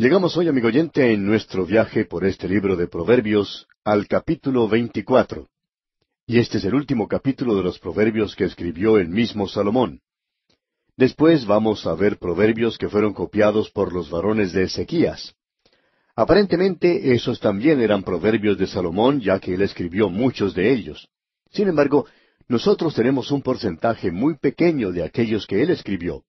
Llegamos hoy, amigo oyente, en nuestro viaje por este libro de Proverbios al capítulo 24. Y este es el último capítulo de los Proverbios que escribió el mismo Salomón. Después vamos a ver proverbios que fueron copiados por los varones de Ezequías. Aparentemente esos también eran proverbios de Salomón, ya que él escribió muchos de ellos. Sin embargo, nosotros tenemos un porcentaje muy pequeño de aquellos que él escribió.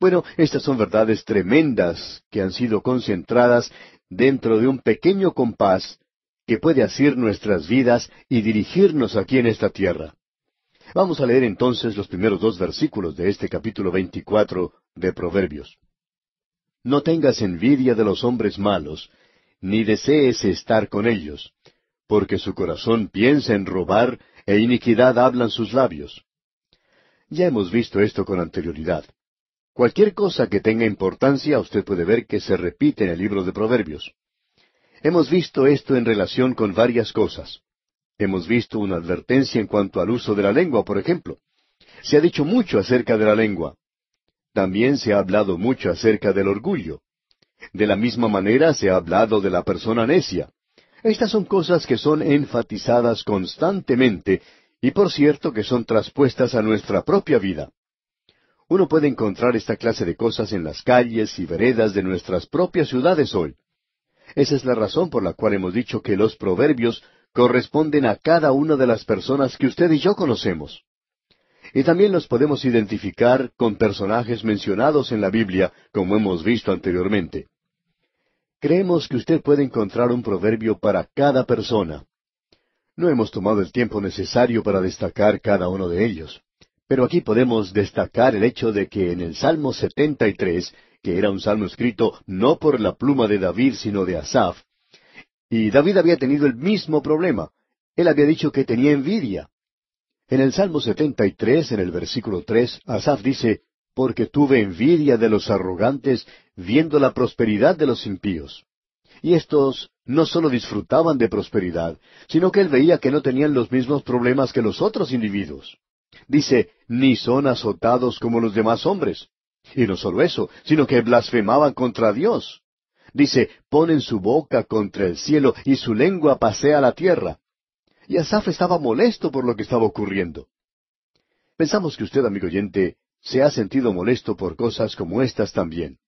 Bueno, estas son verdades tremendas que han sido concentradas dentro de un pequeño compás que puede asir nuestras vidas y dirigirnos aquí en esta tierra. Vamos a leer entonces los primeros dos versículos de este capítulo 24 de Proverbios. No tengas envidia de los hombres malos, ni desees estar con ellos, porque su corazón piensa en robar e iniquidad hablan sus labios. Ya hemos visto esto con anterioridad. Cualquier cosa que tenga importancia usted puede ver que se repite en el libro de Proverbios. Hemos visto esto en relación con varias cosas. Hemos visto una advertencia en cuanto al uso de la lengua, por ejemplo. Se ha dicho mucho acerca de la lengua. También se ha hablado mucho acerca del orgullo. De la misma manera se ha hablado de la persona necia. Estas son cosas que son enfatizadas constantemente y por cierto que son traspuestas a nuestra propia vida. Uno puede encontrar esta clase de cosas en las calles y veredas de nuestras propias ciudades hoy. Esa es la razón por la cual hemos dicho que los proverbios corresponden a cada una de las personas que usted y yo conocemos. Y también los podemos identificar con personajes mencionados en la Biblia, como hemos visto anteriormente. Creemos que usted puede encontrar un proverbio para cada persona. No hemos tomado el tiempo necesario para destacar cada uno de ellos. Pero aquí podemos destacar el hecho de que en el Salmo 73, que era un salmo escrito no por la pluma de David, sino de Asaf, y David había tenido el mismo problema. Él había dicho que tenía envidia. En el Salmo 73, en el versículo 3, Asaf dice, Porque tuve envidia de los arrogantes, viendo la prosperidad de los impíos. Y estos no sólo disfrutaban de prosperidad, sino que él veía que no tenían los mismos problemas que los otros individuos. Dice, ni son azotados como los demás hombres. Y no solo eso, sino que blasfemaban contra Dios. Dice, ponen su boca contra el cielo y su lengua pasea la tierra. Y Asaf estaba molesto por lo que estaba ocurriendo. Pensamos que usted, amigo oyente, se ha sentido molesto por cosas como estas también.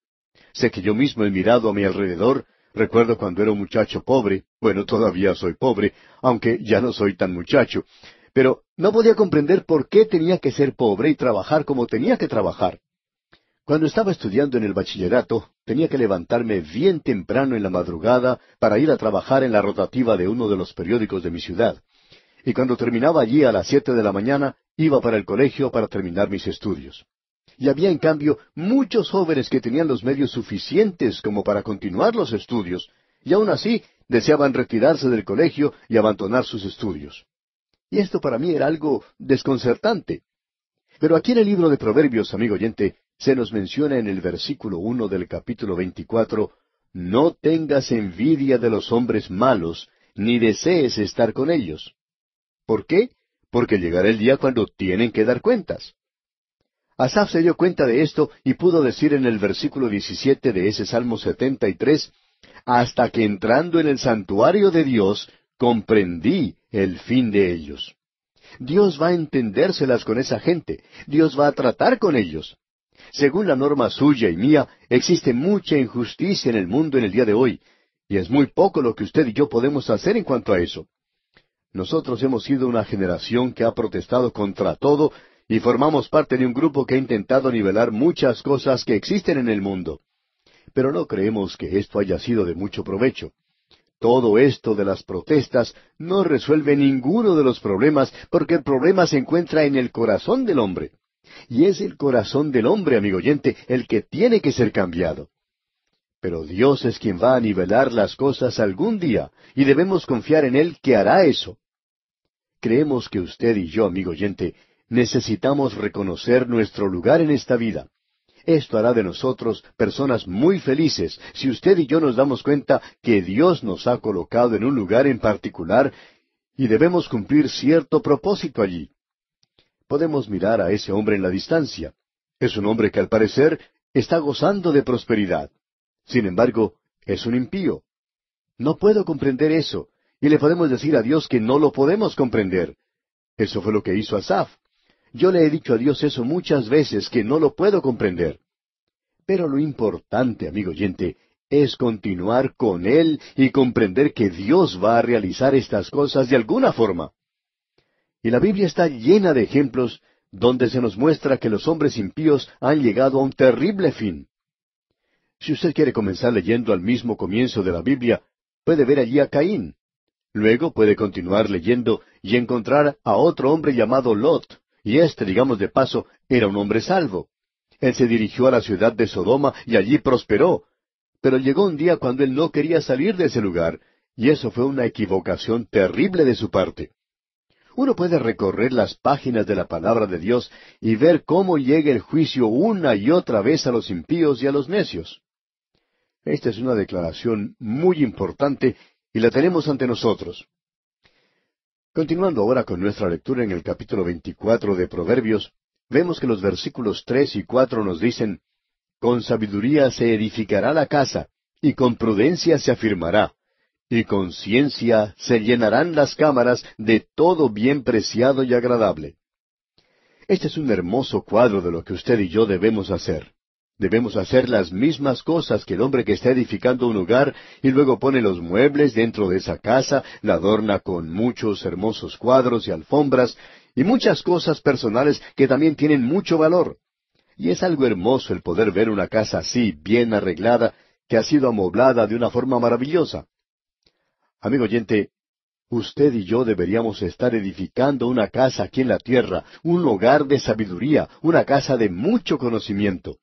Sé que yo mismo he mirado a mi alrededor, recuerdo cuando era un muchacho pobre, bueno, todavía soy pobre, aunque ya no soy tan muchacho, pero no podía comprender por qué tenía que ser pobre y trabajar como tenía que trabajar. Cuando estaba estudiando en el bachillerato, tenía que levantarme bien temprano en la madrugada para ir a trabajar en la rotativa de uno de los periódicos de mi ciudad. Y cuando terminaba allí a las siete de la mañana, iba para el colegio para terminar mis estudios. Y había, en cambio, muchos jóvenes que tenían los medios suficientes como para continuar los estudios, y aún así deseaban retirarse del colegio y abandonar sus estudios. Y esto para mí era algo desconcertante. Pero aquí en el libro de Proverbios, amigo oyente, se nos menciona en el versículo uno del capítulo veinticuatro No tengas envidia de los hombres malos, ni desees estar con ellos. ¿Por qué? Porque llegará el día cuando tienen que dar cuentas. Asaf se dio cuenta de esto y pudo decir en el versículo 17 de ese Salmo 73, Hasta que entrando en el santuario de Dios comprendí el fin de ellos. Dios va a entendérselas con esa gente, Dios va a tratar con ellos. Según la norma suya y mía, existe mucha injusticia en el mundo en el día de hoy, y es muy poco lo que usted y yo podemos hacer en cuanto a eso. Nosotros hemos sido una generación que ha protestado contra todo y formamos parte de un grupo que ha intentado nivelar muchas cosas que existen en el mundo. Pero no creemos que esto haya sido de mucho provecho. Todo esto de las protestas no resuelve ninguno de los problemas porque el problema se encuentra en el corazón del hombre. Y es el corazón del hombre, amigo oyente, el que tiene que ser cambiado. Pero Dios es quien va a nivelar las cosas algún día y debemos confiar en Él que hará eso. Creemos que usted y yo, amigo oyente, necesitamos reconocer nuestro lugar en esta vida esto hará de nosotros personas muy felices si usted y yo nos damos cuenta que Dios nos ha colocado en un lugar en particular y debemos cumplir cierto propósito allí. Podemos mirar a ese hombre en la distancia. Es un hombre que al parecer está gozando de prosperidad. Sin embargo, es un impío. No puedo comprender eso, y le podemos decir a Dios que no lo podemos comprender. Eso fue lo que hizo Asaf. Yo le he dicho a Dios eso muchas veces, que no lo puedo comprender. Pero lo importante, amigo oyente, es continuar con Él y comprender que Dios va a realizar estas cosas de alguna forma. Y la Biblia está llena de ejemplos donde se nos muestra que los hombres impíos han llegado a un terrible fin. Si usted quiere comenzar leyendo al mismo comienzo de la Biblia, puede ver allí a Caín. Luego puede continuar leyendo y encontrar a otro hombre llamado Lot. Y este, digamos de paso, era un hombre salvo. Él se dirigió a la ciudad de Sodoma y allí prosperó. Pero llegó un día cuando él no quería salir de ese lugar, y eso fue una equivocación terrible de su parte. Uno puede recorrer las páginas de la palabra de Dios y ver cómo llega el juicio una y otra vez a los impíos y a los necios. Esta es una declaración muy importante y la tenemos ante nosotros. Continuando ahora con nuestra lectura en el capítulo 24 de Proverbios, vemos que los versículos tres y cuatro nos dicen, Con sabiduría se edificará la casa, y con prudencia se afirmará, y con ciencia se llenarán las cámaras de todo bien preciado y agradable. Este es un hermoso cuadro de lo que usted y yo debemos hacer. Debemos hacer las mismas cosas que el hombre que está edificando un hogar, y luego pone los muebles dentro de esa casa, la adorna con muchos hermosos cuadros y alfombras y muchas cosas personales que también tienen mucho valor. Y es algo hermoso el poder ver una casa así, bien arreglada, que ha sido amoblada de una forma maravillosa. Amigo oyente, usted y yo deberíamos estar edificando una casa aquí en la tierra, un hogar de sabiduría, una casa de mucho conocimiento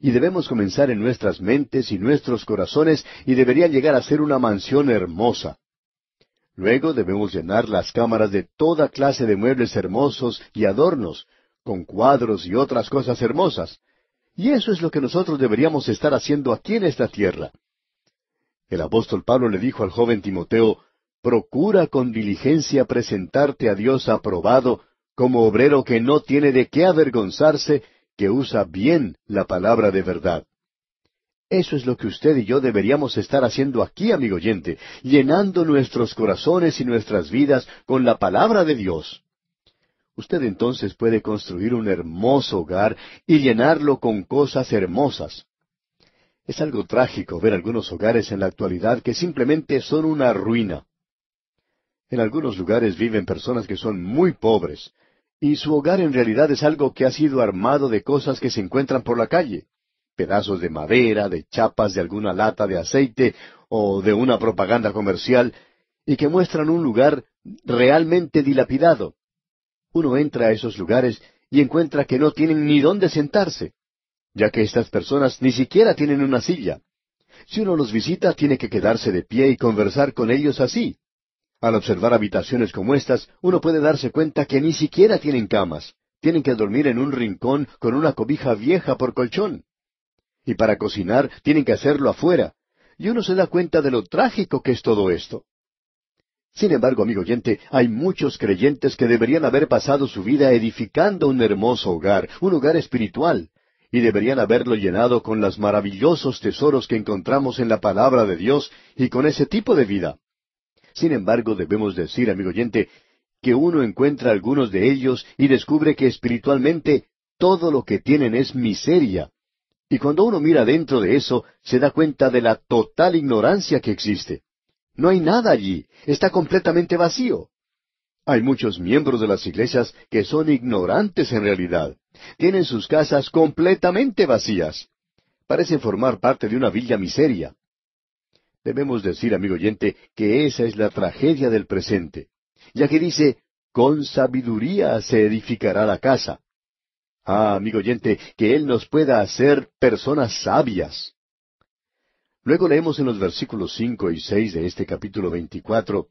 y debemos comenzar en nuestras mentes y nuestros corazones y debería llegar a ser una mansión hermosa. Luego debemos llenar las cámaras de toda clase de muebles hermosos y adornos, con cuadros y otras cosas hermosas. Y eso es lo que nosotros deberíamos estar haciendo aquí en esta tierra. El apóstol Pablo le dijo al joven Timoteo, Procura con diligencia presentarte a Dios aprobado, como obrero que no tiene de qué avergonzarse, que usa bien la palabra de verdad. Eso es lo que usted y yo deberíamos estar haciendo aquí, amigo oyente, llenando nuestros corazones y nuestras vidas con la palabra de Dios. Usted entonces puede construir un hermoso hogar y llenarlo con cosas hermosas. Es algo trágico ver algunos hogares en la actualidad que simplemente son una ruina. En algunos lugares viven personas que son muy pobres, y su hogar en realidad es algo que ha sido armado de cosas que se encuentran por la calle. Pedazos de madera, de chapas de alguna lata de aceite o de una propaganda comercial, y que muestran un lugar realmente dilapidado. Uno entra a esos lugares y encuentra que no tienen ni dónde sentarse, ya que estas personas ni siquiera tienen una silla. Si uno los visita, tiene que quedarse de pie y conversar con ellos así. Al observar habitaciones como estas, uno puede darse cuenta que ni siquiera tienen camas. Tienen que dormir en un rincón con una cobija vieja por colchón. Y para cocinar tienen que hacerlo afuera. Y uno se da cuenta de lo trágico que es todo esto. Sin embargo, amigo oyente, hay muchos creyentes que deberían haber pasado su vida edificando un hermoso hogar, un hogar espiritual, y deberían haberlo llenado con los maravillosos tesoros que encontramos en la palabra de Dios y con ese tipo de vida. Sin embargo, debemos decir, amigo oyente, que uno encuentra algunos de ellos y descubre que espiritualmente todo lo que tienen es miseria. Y cuando uno mira dentro de eso, se da cuenta de la total ignorancia que existe. No hay nada allí, está completamente vacío. Hay muchos miembros de las iglesias que son ignorantes en realidad. Tienen sus casas completamente vacías. Parecen formar parte de una villa miseria. Debemos decir, amigo oyente, que esa es la tragedia del presente, ya que dice, con sabiduría se edificará la casa. Ah, amigo oyente, que Él nos pueda hacer personas sabias. Luego leemos en los versículos cinco y seis de este capítulo veinticuatro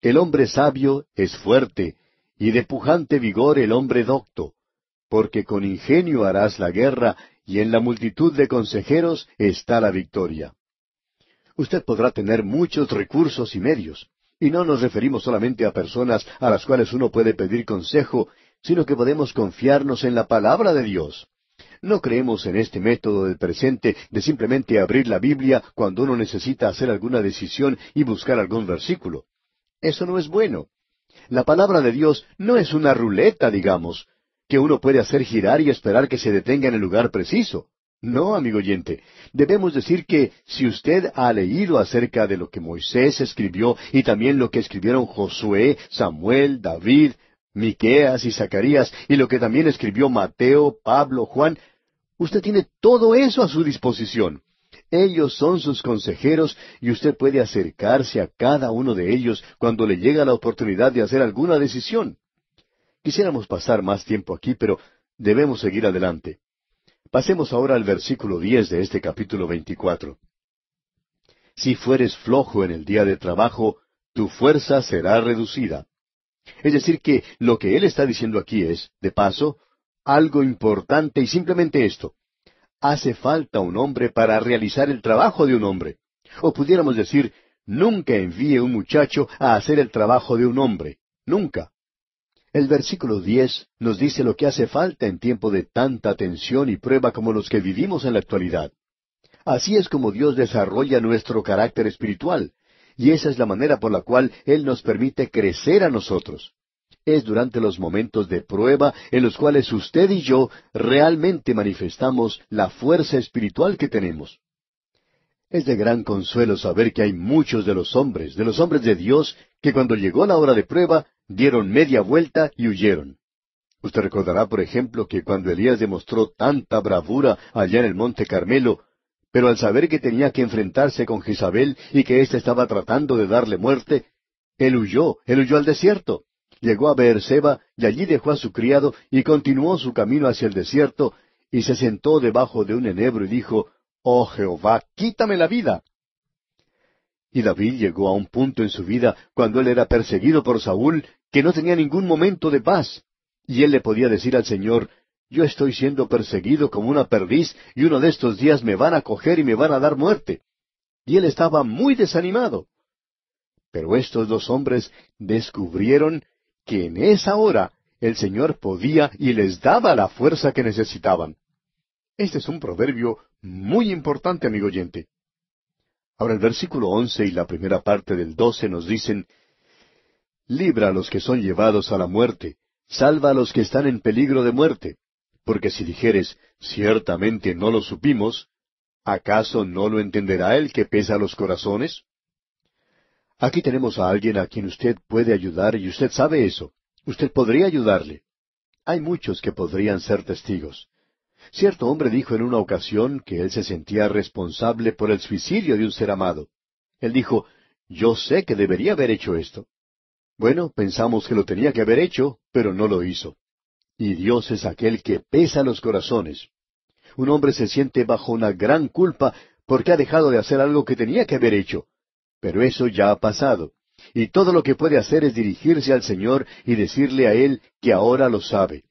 El hombre sabio es fuerte, y de pujante vigor el hombre docto, porque con ingenio harás la guerra, y en la multitud de consejeros está la victoria usted podrá tener muchos recursos y medios. Y no nos referimos solamente a personas a las cuales uno puede pedir consejo, sino que podemos confiarnos en la palabra de Dios. No creemos en este método del presente de simplemente abrir la Biblia cuando uno necesita hacer alguna decisión y buscar algún versículo. Eso no es bueno. La palabra de Dios no es una ruleta, digamos, que uno puede hacer girar y esperar que se detenga en el lugar preciso. No, amigo oyente, debemos decir que si usted ha leído acerca de lo que Moisés escribió y también lo que escribieron Josué, Samuel, David, Miqueas y Zacarías y lo que también escribió Mateo, Pablo, Juan, usted tiene todo eso a su disposición. Ellos son sus consejeros y usted puede acercarse a cada uno de ellos cuando le llega la oportunidad de hacer alguna decisión. Quisiéramos pasar más tiempo aquí, pero debemos seguir adelante. Pasemos ahora al versículo diez de este capítulo veinticuatro. Si fueres flojo en el día de trabajo, tu fuerza será reducida. Es decir, que lo que él está diciendo aquí es, de paso, algo importante y simplemente esto. Hace falta un hombre para realizar el trabajo de un hombre. O pudiéramos decir, nunca envíe un muchacho a hacer el trabajo de un hombre. Nunca. El versículo diez nos dice lo que hace falta en tiempo de tanta tensión y prueba como los que vivimos en la actualidad. Así es como Dios desarrolla nuestro carácter espiritual, y esa es la manera por la cual Él nos permite crecer a nosotros. Es durante los momentos de prueba en los cuales usted y yo realmente manifestamos la fuerza espiritual que tenemos. Es de gran consuelo saber que hay muchos de los hombres, de los hombres de Dios, que cuando llegó la hora de prueba dieron media vuelta y huyeron. Usted recordará, por ejemplo, que cuando Elías demostró tanta bravura allá en el monte Carmelo, pero al saber que tenía que enfrentarse con Jezabel y que ésta estaba tratando de darle muerte, él huyó, él huyó al desierto. Llegó a Beerseba y allí dejó a su criado y continuó su camino hacia el desierto y se sentó debajo de un enebro y dijo, Oh Jehová, quítame la vida. Y David llegó a un punto en su vida cuando él era perseguido por Saúl, que no tenía ningún momento de paz. Y él le podía decir al Señor, yo estoy siendo perseguido como una perdiz y uno de estos días me van a coger y me van a dar muerte. Y él estaba muy desanimado. Pero estos dos hombres descubrieron que en esa hora el Señor podía y les daba la fuerza que necesitaban. Este es un proverbio muy importante, amigo oyente. Ahora el versículo once y la primera parte del doce nos dicen Libra a los que son llevados a la muerte, salva a los que están en peligro de muerte, porque si dijeres ciertamente no lo supimos, ¿acaso no lo entenderá el que pesa los corazones? Aquí tenemos a alguien a quien usted puede ayudar y usted sabe eso. Usted podría ayudarle. Hay muchos que podrían ser testigos. Cierto hombre dijo en una ocasión que él se sentía responsable por el suicidio de un ser amado. Él dijo, yo sé que debería haber hecho esto. Bueno, pensamos que lo tenía que haber hecho, pero no lo hizo. Y Dios es aquel que pesa los corazones. Un hombre se siente bajo una gran culpa porque ha dejado de hacer algo que tenía que haber hecho. Pero eso ya ha pasado. Y todo lo que puede hacer es dirigirse al Señor y decirle a Él que ahora lo sabe.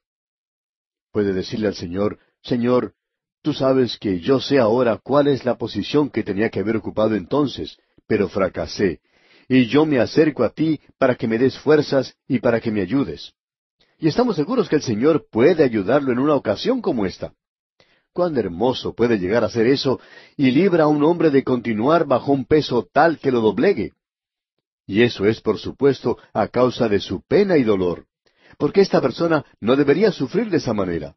Puede decirle al Señor, Señor, tú sabes que yo sé ahora cuál es la posición que tenía que haber ocupado entonces, pero fracasé, y yo me acerco a ti para que me des fuerzas y para que me ayudes. Y estamos seguros que el Señor puede ayudarlo en una ocasión como esta. Cuán hermoso puede llegar a ser eso y libra a un hombre de continuar bajo un peso tal que lo doblegue. Y eso es, por supuesto, a causa de su pena y dolor, porque esta persona no debería sufrir de esa manera.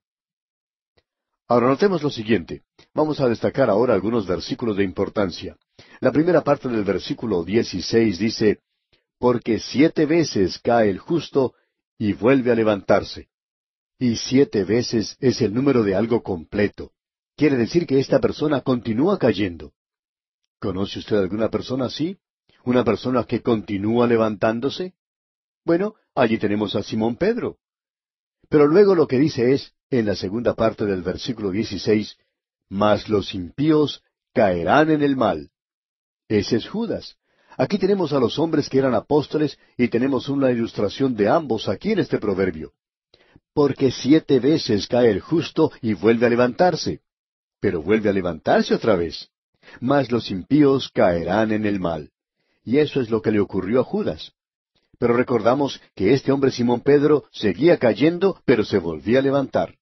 Ahora notemos lo siguiente. Vamos a destacar ahora algunos versículos de importancia. La primera parte del versículo 16 dice, Porque siete veces cae el justo y vuelve a levantarse. Y siete veces es el número de algo completo. Quiere decir que esta persona continúa cayendo. ¿Conoce usted alguna persona así? ¿Una persona que continúa levantándose? Bueno, allí tenemos a Simón Pedro. Pero luego lo que dice es, en la segunda parte del versículo 16, mas los impíos caerán en el mal. Ese es Judas. Aquí tenemos a los hombres que eran apóstoles y tenemos una ilustración de ambos aquí en este proverbio. Porque siete veces cae el justo y vuelve a levantarse, pero vuelve a levantarse otra vez. Mas los impíos caerán en el mal. Y eso es lo que le ocurrió a Judas. Pero recordamos que este hombre Simón Pedro seguía cayendo, pero se volvía a levantar.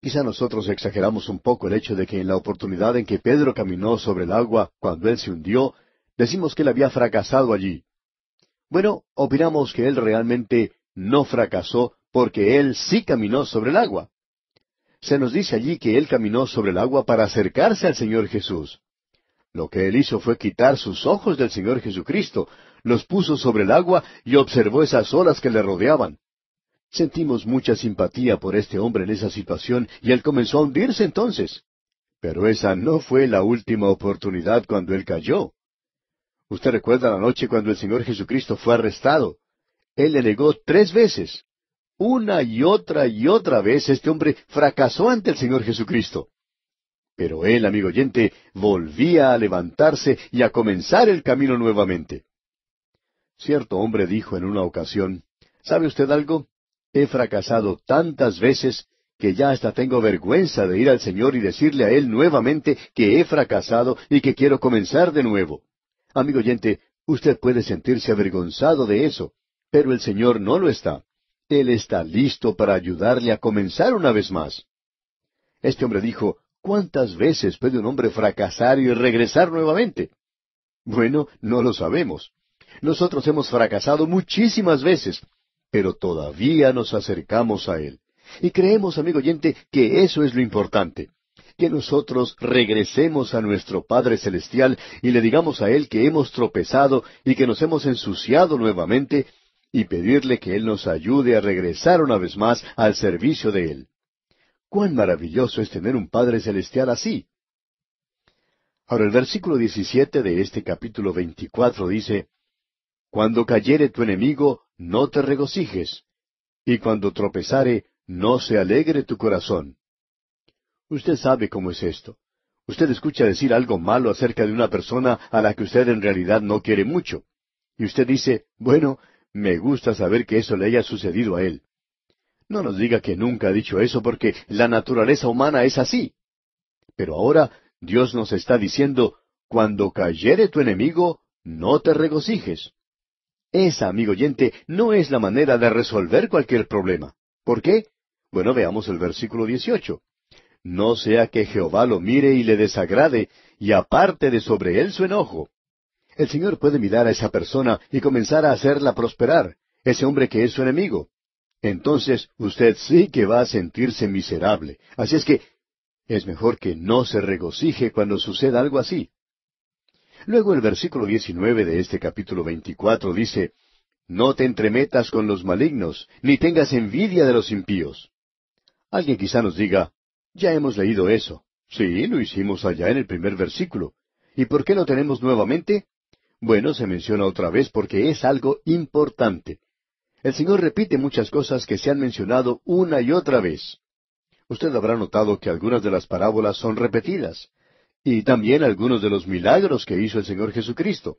Quizá nosotros exageramos un poco el hecho de que en la oportunidad en que Pedro caminó sobre el agua cuando él se hundió, decimos que él había fracasado allí. Bueno, opinamos que él realmente no fracasó porque él sí caminó sobre el agua. Se nos dice allí que él caminó sobre el agua para acercarse al Señor Jesús. Lo que él hizo fue quitar sus ojos del Señor Jesucristo, los puso sobre el agua y observó esas olas que le rodeaban. Sentimos mucha simpatía por este hombre en esa situación y él comenzó a hundirse entonces. Pero esa no fue la última oportunidad cuando él cayó. Usted recuerda la noche cuando el Señor Jesucristo fue arrestado. Él le negó tres veces. Una y otra y otra vez este hombre fracasó ante el Señor Jesucristo. Pero él, amigo oyente, volvía a levantarse y a comenzar el camino nuevamente. Cierto hombre dijo en una ocasión, ¿sabe usted algo? He fracasado tantas veces que ya hasta tengo vergüenza de ir al Señor y decirle a Él nuevamente que he fracasado y que quiero comenzar de nuevo. Amigo oyente, usted puede sentirse avergonzado de eso, pero el Señor no lo está. Él está listo para ayudarle a comenzar una vez más. Este hombre dijo, ¿cuántas veces puede un hombre fracasar y regresar nuevamente? Bueno, no lo sabemos. Nosotros hemos fracasado muchísimas veces, pero todavía nos acercamos a Él. Y creemos, amigo oyente, que eso es lo importante, que nosotros regresemos a nuestro Padre Celestial y le digamos a Él que hemos tropezado y que nos hemos ensuciado nuevamente y pedirle que Él nos ayude a regresar una vez más al servicio de Él. Cuán maravilloso es tener un Padre Celestial así. Ahora el versículo 17 de este capítulo 24 dice, cuando cayere tu enemigo, no te regocijes, y cuando tropezare, no se alegre tu corazón. Usted sabe cómo es esto. Usted escucha decir algo malo acerca de una persona a la que usted en realidad no quiere mucho. Y usted dice, bueno, me gusta saber que eso le haya sucedido a él. No nos diga que nunca ha dicho eso porque la naturaleza humana es así. Pero ahora Dios nos está diciendo, cuando cayere tu enemigo, no te regocijes. Esa, amigo oyente, no es la manera de resolver cualquier problema. ¿Por qué? Bueno, veamos el versículo 18. No sea que Jehová lo mire y le desagrade, y aparte de sobre él su enojo. El Señor puede mirar a esa persona y comenzar a hacerla prosperar, ese hombre que es su enemigo. Entonces usted sí que va a sentirse miserable. Así es que es mejor que no se regocije cuando suceda algo así. Luego el versículo 19 de este capítulo 24 dice, No te entremetas con los malignos, ni tengas envidia de los impíos. Alguien quizá nos diga, ya hemos leído eso. Sí, lo hicimos allá en el primer versículo. ¿Y por qué lo tenemos nuevamente? Bueno, se menciona otra vez porque es algo importante. El Señor repite muchas cosas que se han mencionado una y otra vez. Usted habrá notado que algunas de las parábolas son repetidas y también algunos de los milagros que hizo el Señor Jesucristo.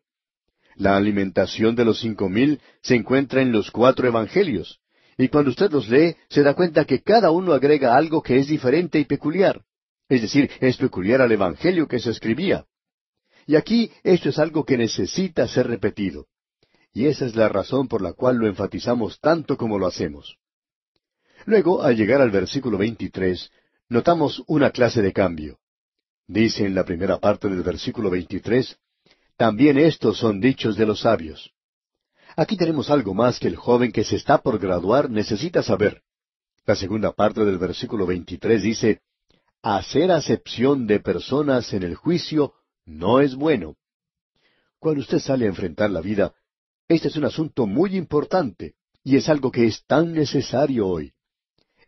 La alimentación de los cinco mil se encuentra en los cuatro evangelios, y cuando usted los lee se da cuenta que cada uno agrega algo que es diferente y peculiar, es decir, es peculiar al evangelio que se escribía. Y aquí esto es algo que necesita ser repetido. Y esa es la razón por la cual lo enfatizamos tanto como lo hacemos. Luego, al llegar al versículo 23, notamos una clase de cambio. Dice en la primera parte del versículo 23, También estos son dichos de los sabios. Aquí tenemos algo más que el joven que se está por graduar necesita saber. La segunda parte del versículo 23 dice, Hacer acepción de personas en el juicio no es bueno. Cuando usted sale a enfrentar la vida, este es un asunto muy importante y es algo que es tan necesario hoy.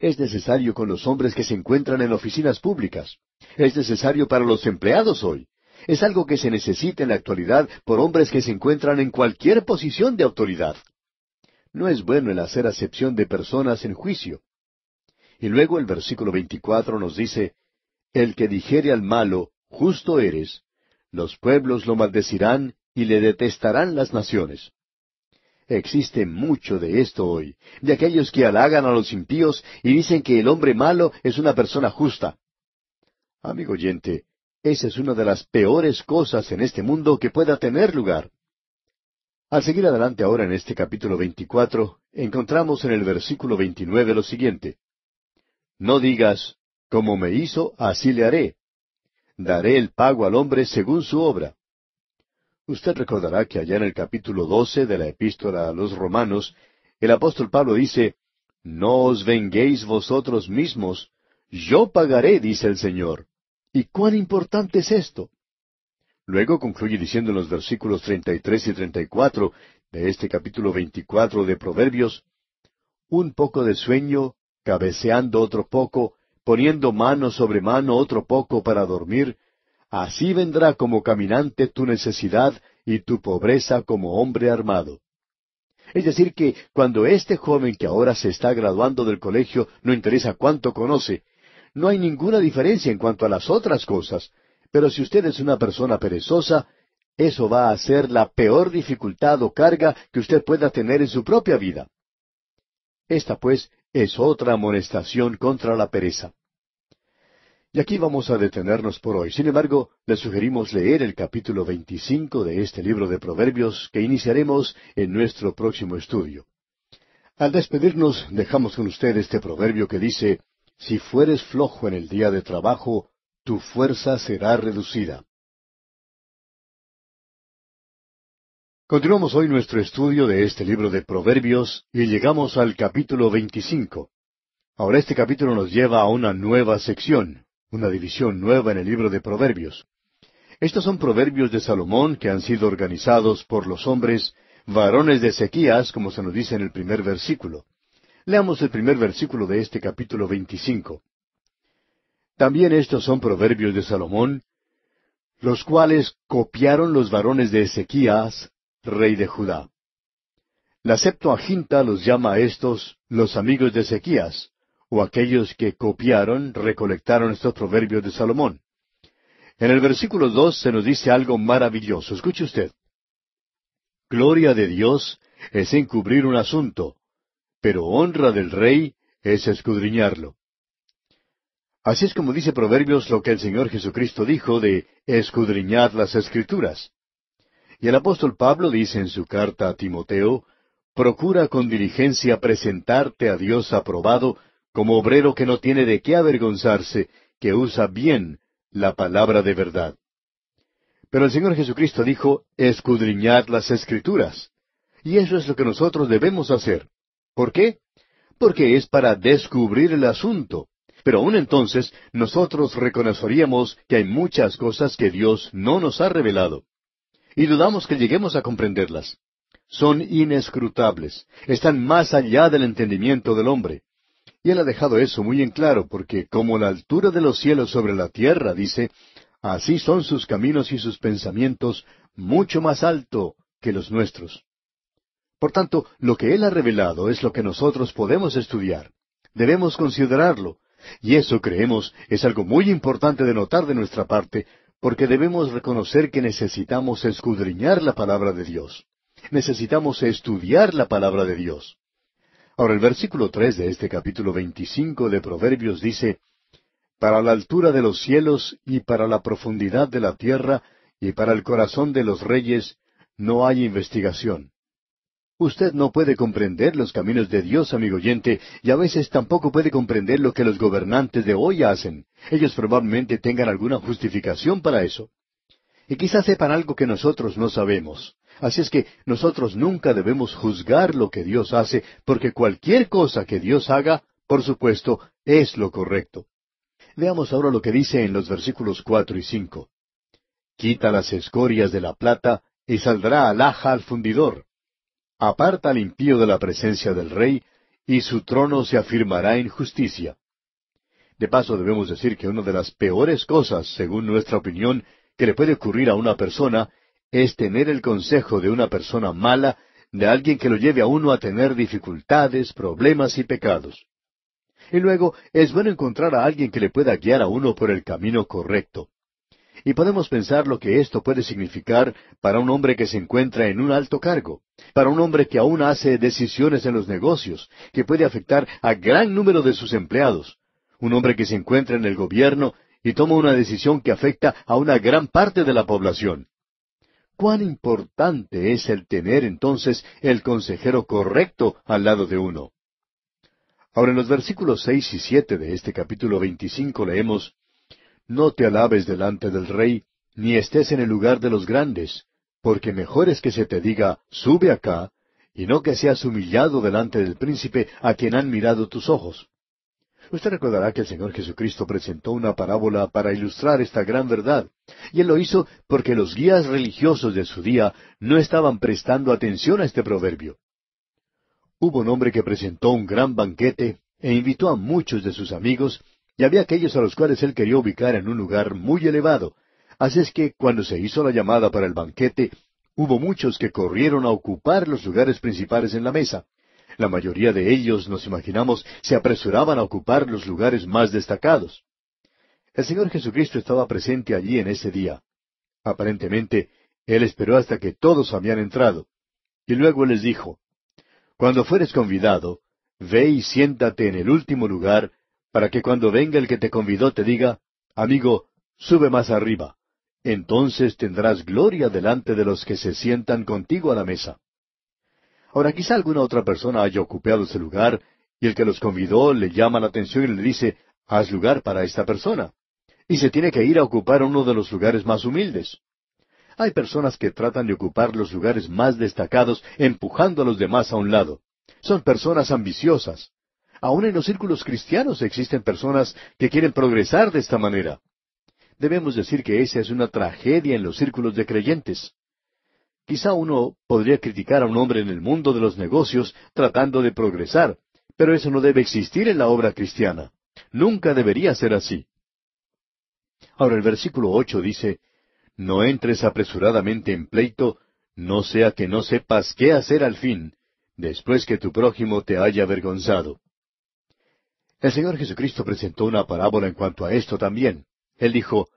Es necesario con los hombres que se encuentran en oficinas públicas. Es necesario para los empleados hoy. Es algo que se necesita en la actualidad por hombres que se encuentran en cualquier posición de autoridad. No es bueno el hacer acepción de personas en juicio. Y luego el versículo 24 nos dice, El que dijere al malo, justo eres, los pueblos lo maldecirán y le detestarán las naciones. Existe mucho de esto hoy, de aquellos que halagan a los impíos y dicen que el hombre malo es una persona justa. Amigo oyente, esa es una de las peores cosas en este mundo que pueda tener lugar. Al seguir adelante ahora en este capítulo veinticuatro, encontramos en el versículo veintinueve lo siguiente. No digas, como me hizo, así le haré. Daré el pago al hombre según su obra. Usted recordará que allá en el capítulo doce de la epístola a los romanos, el apóstol Pablo dice, No os venguéis vosotros mismos, yo pagaré, dice el Señor. ¿Y cuán importante es esto? Luego concluye diciendo en los versículos treinta y tres y y treinta cuatro de este capítulo veinticuatro de Proverbios, Un poco de sueño, cabeceando otro poco, poniendo mano sobre mano otro poco para dormir, Así vendrá como caminante tu necesidad y tu pobreza como hombre armado. Es decir, que cuando este joven que ahora se está graduando del colegio no interesa cuánto conoce, no hay ninguna diferencia en cuanto a las otras cosas, pero si usted es una persona perezosa, eso va a ser la peor dificultad o carga que usted pueda tener en su propia vida. Esta, pues, es otra amonestación contra la pereza. Y aquí vamos a detenernos por hoy. Sin embargo, les sugerimos leer el capítulo 25 de este libro de Proverbios que iniciaremos en nuestro próximo estudio. Al despedirnos, dejamos con usted este proverbio que dice, Si fueres flojo en el día de trabajo, tu fuerza será reducida. Continuamos hoy nuestro estudio de este libro de Proverbios y llegamos al capítulo 25. Ahora este capítulo nos lleva a una nueva sección, una división nueva en el libro de Proverbios. Estos son proverbios de Salomón que han sido organizados por los hombres, varones de Ezequías, como se nos dice en el primer versículo. Leamos el primer versículo de este capítulo 25. También estos son proverbios de Salomón, los cuales copiaron los varones de Ezequías, rey de Judá. La Septuaginta los llama a estos los amigos de Ezequías, o aquellos que copiaron, recolectaron estos proverbios de Salomón. En el versículo dos se nos dice algo maravilloso. Escuche usted. Gloria de Dios es encubrir un asunto, pero honra del rey es escudriñarlo. Así es como dice Proverbios lo que el Señor Jesucristo dijo de escudriñad las escrituras. Y el apóstol Pablo dice en su carta a Timoteo, Procura con diligencia presentarte a Dios aprobado como obrero que no tiene de qué avergonzarse, que usa bien la palabra de verdad. Pero el Señor Jesucristo dijo, escudriñad las escrituras. Y eso es lo que nosotros debemos hacer. ¿Por qué? Porque es para descubrir el asunto. Pero aún entonces nosotros reconoceríamos que hay muchas cosas que Dios no nos ha revelado. Y dudamos que lleguemos a comprenderlas. Son inescrutables, están más allá del entendimiento del hombre. Y él ha dejado eso muy en claro, porque como la altura de los cielos sobre la tierra, dice, así son sus caminos y sus pensamientos mucho más alto que los nuestros. Por tanto, lo que él ha revelado es lo que nosotros podemos estudiar. Debemos considerarlo. Y eso, creemos, es algo muy importante de notar de nuestra parte, porque debemos reconocer que necesitamos escudriñar la palabra de Dios. Necesitamos estudiar la palabra de Dios. Ahora el versículo tres de este capítulo veinticinco de Proverbios dice Para la altura de los cielos y para la profundidad de la tierra y para el corazón de los reyes no hay investigación. Usted no puede comprender los caminos de Dios, amigo oyente, y a veces tampoco puede comprender lo que los gobernantes de hoy hacen. Ellos probablemente tengan alguna justificación para eso. Y quizás sepan algo que nosotros no sabemos. Así es que nosotros nunca debemos juzgar lo que Dios hace, porque cualquier cosa que Dios haga, por supuesto, es lo correcto. Veamos ahora lo que dice en los versículos cuatro y cinco. Quita las escorias de la plata y saldrá alhaja al fundidor. Aparta al impío de la presencia del rey, y su trono se afirmará en justicia. De paso debemos decir que una de las peores cosas, según nuestra opinión, que le puede ocurrir a una persona es tener el consejo de una persona mala, de alguien que lo lleve a uno a tener dificultades, problemas y pecados. Y luego es bueno encontrar a alguien que le pueda guiar a uno por el camino correcto. Y podemos pensar lo que esto puede significar para un hombre que se encuentra en un alto cargo, para un hombre que aún hace decisiones en los negocios, que puede afectar a gran número de sus empleados, un hombre que se encuentra en el gobierno y toma una decisión que afecta a una gran parte de la población. Cuán importante es el tener entonces el consejero correcto al lado de uno. Ahora en los versículos seis y siete de este capítulo veinticinco leemos No te alabes delante del rey, ni estés en el lugar de los grandes, porque mejor es que se te diga sube acá, y no que seas humillado delante del príncipe a quien han mirado tus ojos. Usted recordará que el Señor Jesucristo presentó una parábola para ilustrar esta gran verdad, y él lo hizo porque los guías religiosos de su día no estaban prestando atención a este proverbio. Hubo un hombre que presentó un gran banquete e invitó a muchos de sus amigos, y había aquellos a los cuales él quería ubicar en un lugar muy elevado. Así es que cuando se hizo la llamada para el banquete, hubo muchos que corrieron a ocupar los lugares principales en la mesa. La mayoría de ellos, nos imaginamos, se apresuraban a ocupar los lugares más destacados. El Señor Jesucristo estaba presente allí en ese día. Aparentemente, Él esperó hasta que todos habían entrado. Y luego les dijo, Cuando fueres convidado, ve y siéntate en el último lugar, para que cuando venga el que te convidó te diga, Amigo, sube más arriba. Entonces tendrás gloria delante de los que se sientan contigo a la mesa. Ahora quizá alguna otra persona haya ocupado ese lugar y el que los convidó le llama la atención y le dice, haz lugar para esta persona. Y se tiene que ir a ocupar uno de los lugares más humildes. Hay personas que tratan de ocupar los lugares más destacados empujando a los demás a un lado. Son personas ambiciosas. Aún en los círculos cristianos existen personas que quieren progresar de esta manera. Debemos decir que esa es una tragedia en los círculos de creyentes. Quizá uno podría criticar a un hombre en el mundo de los negocios tratando de progresar, pero eso no debe existir en la obra cristiana. Nunca debería ser así. Ahora el versículo ocho dice No entres apresuradamente en pleito, no sea que no sepas qué hacer al fin, después que tu prójimo te haya avergonzado. El Señor Jesucristo presentó una parábola en cuanto a esto también. Él dijo,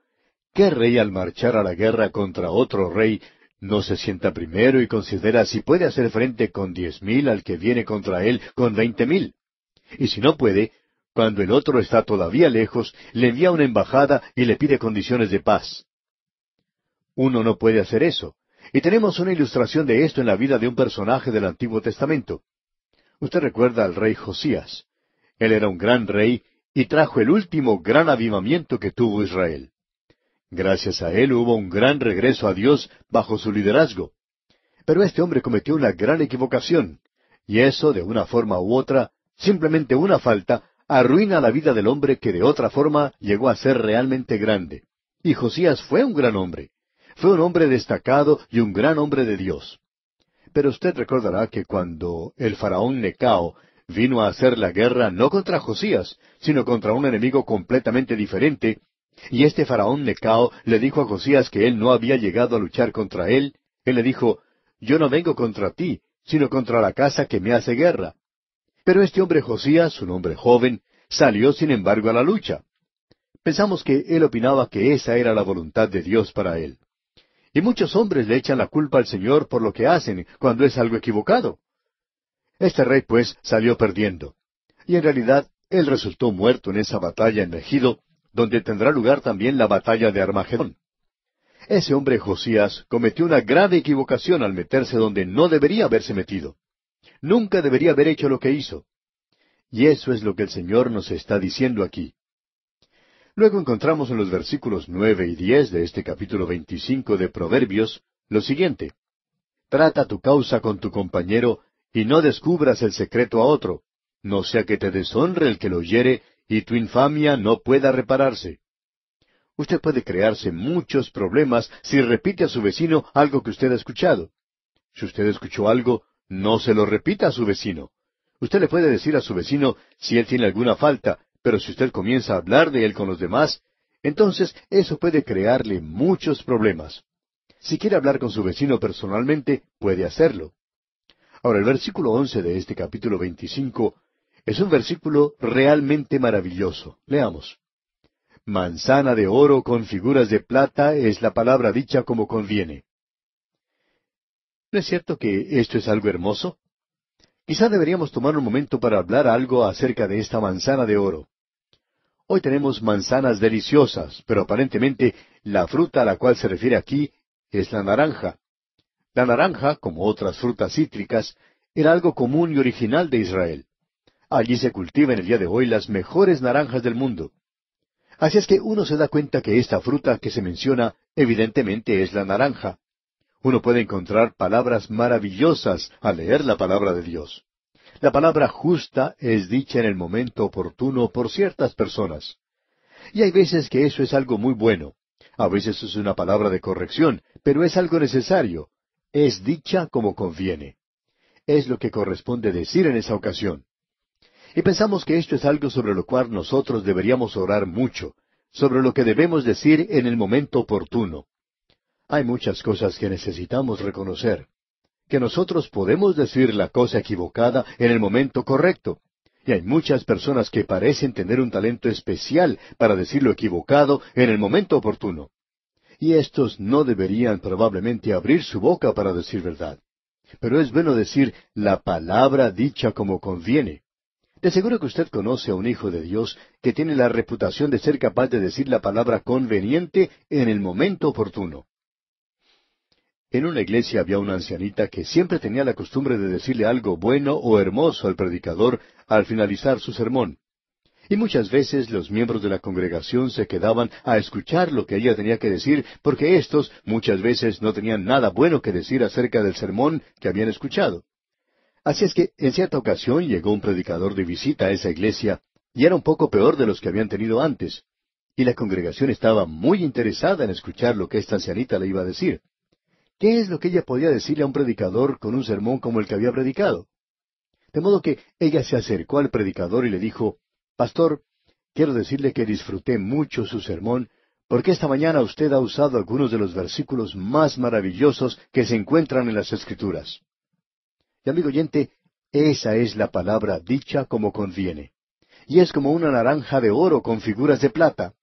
¿Qué rey al marchar a la guerra contra otro rey no se sienta primero y considera si puede hacer frente con diez mil al que viene contra él con veinte mil. Y si no puede, cuando el otro está todavía lejos, le envía una embajada y le pide condiciones de paz. Uno no puede hacer eso. Y tenemos una ilustración de esto en la vida de un personaje del Antiguo Testamento. Usted recuerda al rey Josías. Él era un gran rey y trajo el último gran avivamiento que tuvo Israel. Gracias a él hubo un gran regreso a Dios bajo su liderazgo. Pero este hombre cometió una gran equivocación, y eso, de una forma u otra, simplemente una falta, arruina la vida del hombre que de otra forma llegó a ser realmente grande. Y Josías fue un gran hombre. Fue un hombre destacado y un gran hombre de Dios. Pero usted recordará que cuando el faraón Necao vino a hacer la guerra no contra Josías, sino contra un enemigo completamente diferente, y este faraón Necao le dijo a Josías que él no había llegado a luchar contra él. Él le dijo, Yo no vengo contra ti, sino contra la casa que me hace guerra. Pero este hombre Josías, un hombre joven, salió sin embargo a la lucha. Pensamos que él opinaba que esa era la voluntad de Dios para él. Y muchos hombres le echan la culpa al Señor por lo que hacen cuando es algo equivocado. Este rey pues salió perdiendo. Y en realidad él resultó muerto en esa batalla en donde tendrá lugar también la batalla de Armagedón. Ese hombre Josías cometió una grave equivocación al meterse donde no debería haberse metido. Nunca debería haber hecho lo que hizo. Y eso es lo que el Señor nos está diciendo aquí. Luego encontramos en los versículos nueve y diez de este capítulo veinticinco de Proverbios lo siguiente Trata tu causa con tu compañero, y no descubras el secreto a otro, no sea que te deshonre el que lo hiere, y tu infamia no pueda repararse. Usted puede crearse muchos problemas si repite a su vecino algo que usted ha escuchado. Si usted escuchó algo, no se lo repita a su vecino. Usted le puede decir a su vecino si él tiene alguna falta, pero si usted comienza a hablar de él con los demás, entonces eso puede crearle muchos problemas. Si quiere hablar con su vecino personalmente, puede hacerlo. Ahora, el versículo once de este capítulo veinticinco es un versículo realmente maravilloso. Leamos. Manzana de oro con figuras de plata es la palabra dicha como conviene. ¿No es cierto que esto es algo hermoso? Quizá deberíamos tomar un momento para hablar algo acerca de esta manzana de oro. Hoy tenemos manzanas deliciosas, pero aparentemente la fruta a la cual se refiere aquí es la naranja. La naranja, como otras frutas cítricas, era algo común y original de Israel. Allí se cultivan el día de hoy las mejores naranjas del mundo. Así es que uno se da cuenta que esta fruta que se menciona evidentemente es la naranja. Uno puede encontrar palabras maravillosas al leer la palabra de Dios. La palabra justa es dicha en el momento oportuno por ciertas personas. Y hay veces que eso es algo muy bueno. A veces es una palabra de corrección, pero es algo necesario. Es dicha como conviene. Es lo que corresponde decir en esa ocasión. Y pensamos que esto es algo sobre lo cual nosotros deberíamos orar mucho, sobre lo que debemos decir en el momento oportuno. Hay muchas cosas que necesitamos reconocer, que nosotros podemos decir la cosa equivocada en el momento correcto. Y hay muchas personas que parecen tener un talento especial para decir lo equivocado en el momento oportuno. Y estos no deberían probablemente abrir su boca para decir verdad. Pero es bueno decir la palabra dicha como conviene. De seguro que usted conoce a un hijo de Dios que tiene la reputación de ser capaz de decir la palabra conveniente en el momento oportuno. En una iglesia había una ancianita que siempre tenía la costumbre de decirle algo bueno o hermoso al predicador al finalizar su sermón. Y muchas veces los miembros de la congregación se quedaban a escuchar lo que ella tenía que decir, porque éstos muchas veces no tenían nada bueno que decir acerca del sermón que habían escuchado. Así es que en cierta ocasión llegó un predicador de visita a esa iglesia y era un poco peor de los que habían tenido antes. Y la congregación estaba muy interesada en escuchar lo que esta ancianita le iba a decir. ¿Qué es lo que ella podía decirle a un predicador con un sermón como el que había predicado? De modo que ella se acercó al predicador y le dijo, Pastor, quiero decirle que disfruté mucho su sermón, porque esta mañana usted ha usado algunos de los versículos más maravillosos que se encuentran en las Escrituras. Y amigo oyente, esa es la palabra dicha como conviene. Y es como una naranja de oro con figuras de plata.